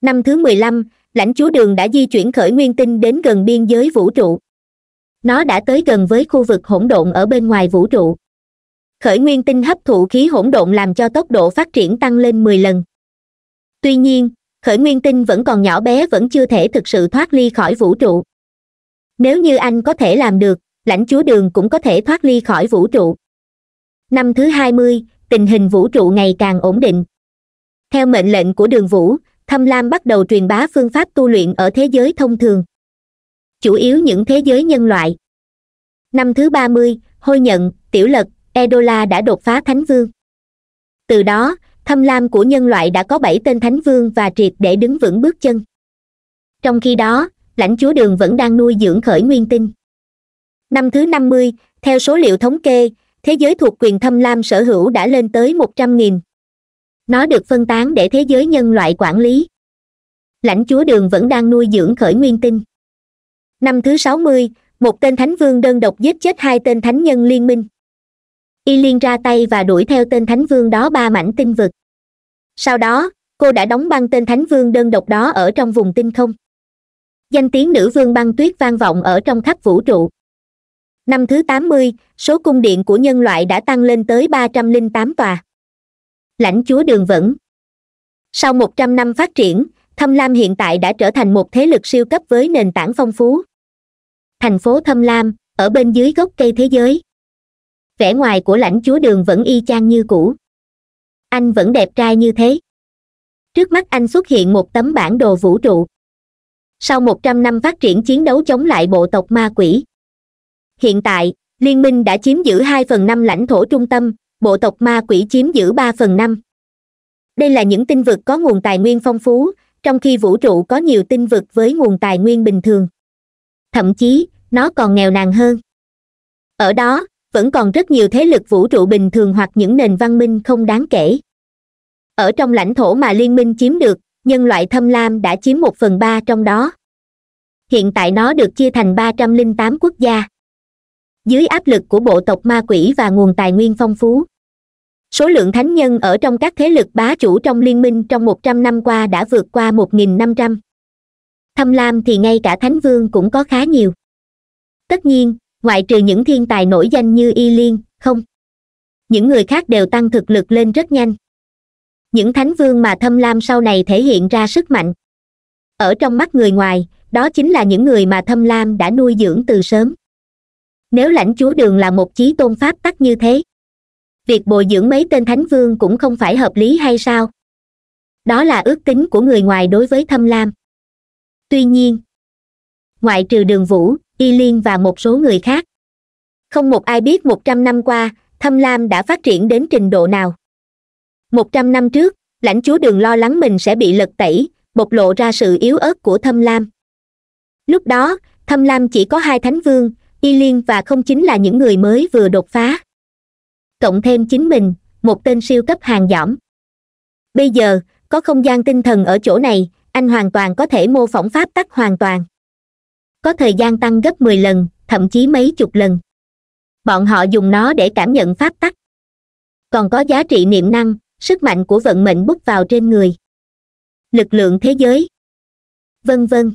năm thứ mười lăm lãnh chúa đường đã di chuyển khởi nguyên tinh đến gần biên giới vũ trụ nó đã tới gần với khu vực hỗn độn ở bên ngoài vũ trụ khởi nguyên tinh hấp thụ khí hỗn độn làm cho tốc độ phát triển tăng lên mười lần tuy nhiên khởi nguyên tinh vẫn còn nhỏ bé vẫn chưa thể thực sự thoát ly khỏi vũ trụ nếu như anh có thể làm được lãnh chúa đường cũng có thể thoát ly khỏi vũ trụ năm thứ hai mươi tình hình vũ trụ ngày càng ổn định theo mệnh lệnh của đường vũ thâm lam bắt đầu truyền bá phương pháp tu luyện ở thế giới thông thường chủ yếu những thế giới nhân loại năm thứ ba mươi hôi nhận tiểu lật edola đã đột phá thánh vương từ đó thâm lam của nhân loại đã có bảy tên thánh vương và triệt để đứng vững bước chân trong khi đó lãnh chúa đường vẫn đang nuôi dưỡng khởi nguyên tinh năm thứ năm mươi theo số liệu thống kê thế giới thuộc quyền thâm lam sở hữu đã lên tới một trăm nghìn nó được phân tán để thế giới nhân loại quản lý lãnh chúa đường vẫn đang nuôi dưỡng khởi nguyên tinh năm thứ sáu mươi một tên thánh vương đơn độc giết chết hai tên thánh nhân liên minh y liên ra tay và đuổi theo tên thánh vương đó ba mảnh tinh vực sau đó cô đã đóng băng tên thánh vương đơn độc đó ở trong vùng tinh không danh tiếng nữ vương băng tuyết vang vọng ở trong khắp vũ trụ năm thứ 80, số cung điện của nhân loại đã tăng lên tới 308 tòa lãnh chúa đường vẫn sau 100 năm phát triển thâm lam hiện tại đã trở thành một thế lực siêu cấp với nền tảng phong phú thành phố thâm lam ở bên dưới gốc cây thế giới vẻ ngoài của lãnh chúa đường vẫn y chang như cũ anh vẫn đẹp trai như thế trước mắt anh xuất hiện một tấm bản đồ vũ trụ sau 100 năm phát triển chiến đấu chống lại bộ tộc ma quỷ hiện tại liên minh đã chiếm giữ hai phần năm lãnh thổ trung tâm bộ tộc ma quỷ chiếm giữ ba phần năm đây là những tinh vực có nguồn tài nguyên phong phú trong khi vũ trụ có nhiều tinh vực với nguồn tài nguyên bình thường thậm chí nó còn nghèo nàn hơn ở đó vẫn còn rất nhiều thế lực vũ trụ bình thường hoặc những nền văn minh không đáng kể ở trong lãnh thổ mà liên minh chiếm được nhân loại thâm lam đã chiếm một phần ba trong đó hiện tại nó được chia thành ba trăm linh tám quốc gia dưới áp lực của bộ tộc ma quỷ và nguồn tài nguyên phong phú số lượng thánh nhân ở trong các thế lực bá chủ trong liên minh trong một trăm năm qua đã vượt qua một nghìn năm trăm thâm lam thì ngay cả thánh vương cũng có khá nhiều tất nhiên ngoại trừ những thiên tài nổi danh như y liên không những người khác đều tăng thực lực lên rất nhanh những thánh vương mà thâm lam sau này thể hiện ra sức mạnh ở trong mắt người ngoài đó chính là những người mà thâm lam đã nuôi dưỡng từ sớm nếu lãnh chúa đường là một chí tôn pháp tắc như thế việc bồi dưỡng mấy tên thánh vương cũng không phải hợp lý hay sao đó là ước tính của người ngoài đối với thâm lam tuy nhiên ngoại trừ đường vũ y liên và một số người khác không một ai biết một trăm năm qua thâm lam đã phát triển đến trình độ nào một trăm năm trước lãnh chúa đường lo lắng mình sẽ bị lật tẩy bộc lộ ra sự yếu ớt của thâm lam lúc đó thâm lam chỉ có hai thánh vương y liên và không chính là những người mới vừa đột phá cộng thêm chính mình một tên siêu cấp hàng dỏm bây giờ có không gian tinh thần ở chỗ này anh hoàn toàn có thể mô phỏng pháp tắc hoàn toàn có thời gian tăng gấp mười lần thậm chí mấy chục lần bọn họ dùng nó để cảm nhận pháp tắc còn có giá trị niệm năng sức mạnh của vận mệnh bút vào trên người lực lượng thế giới vân vân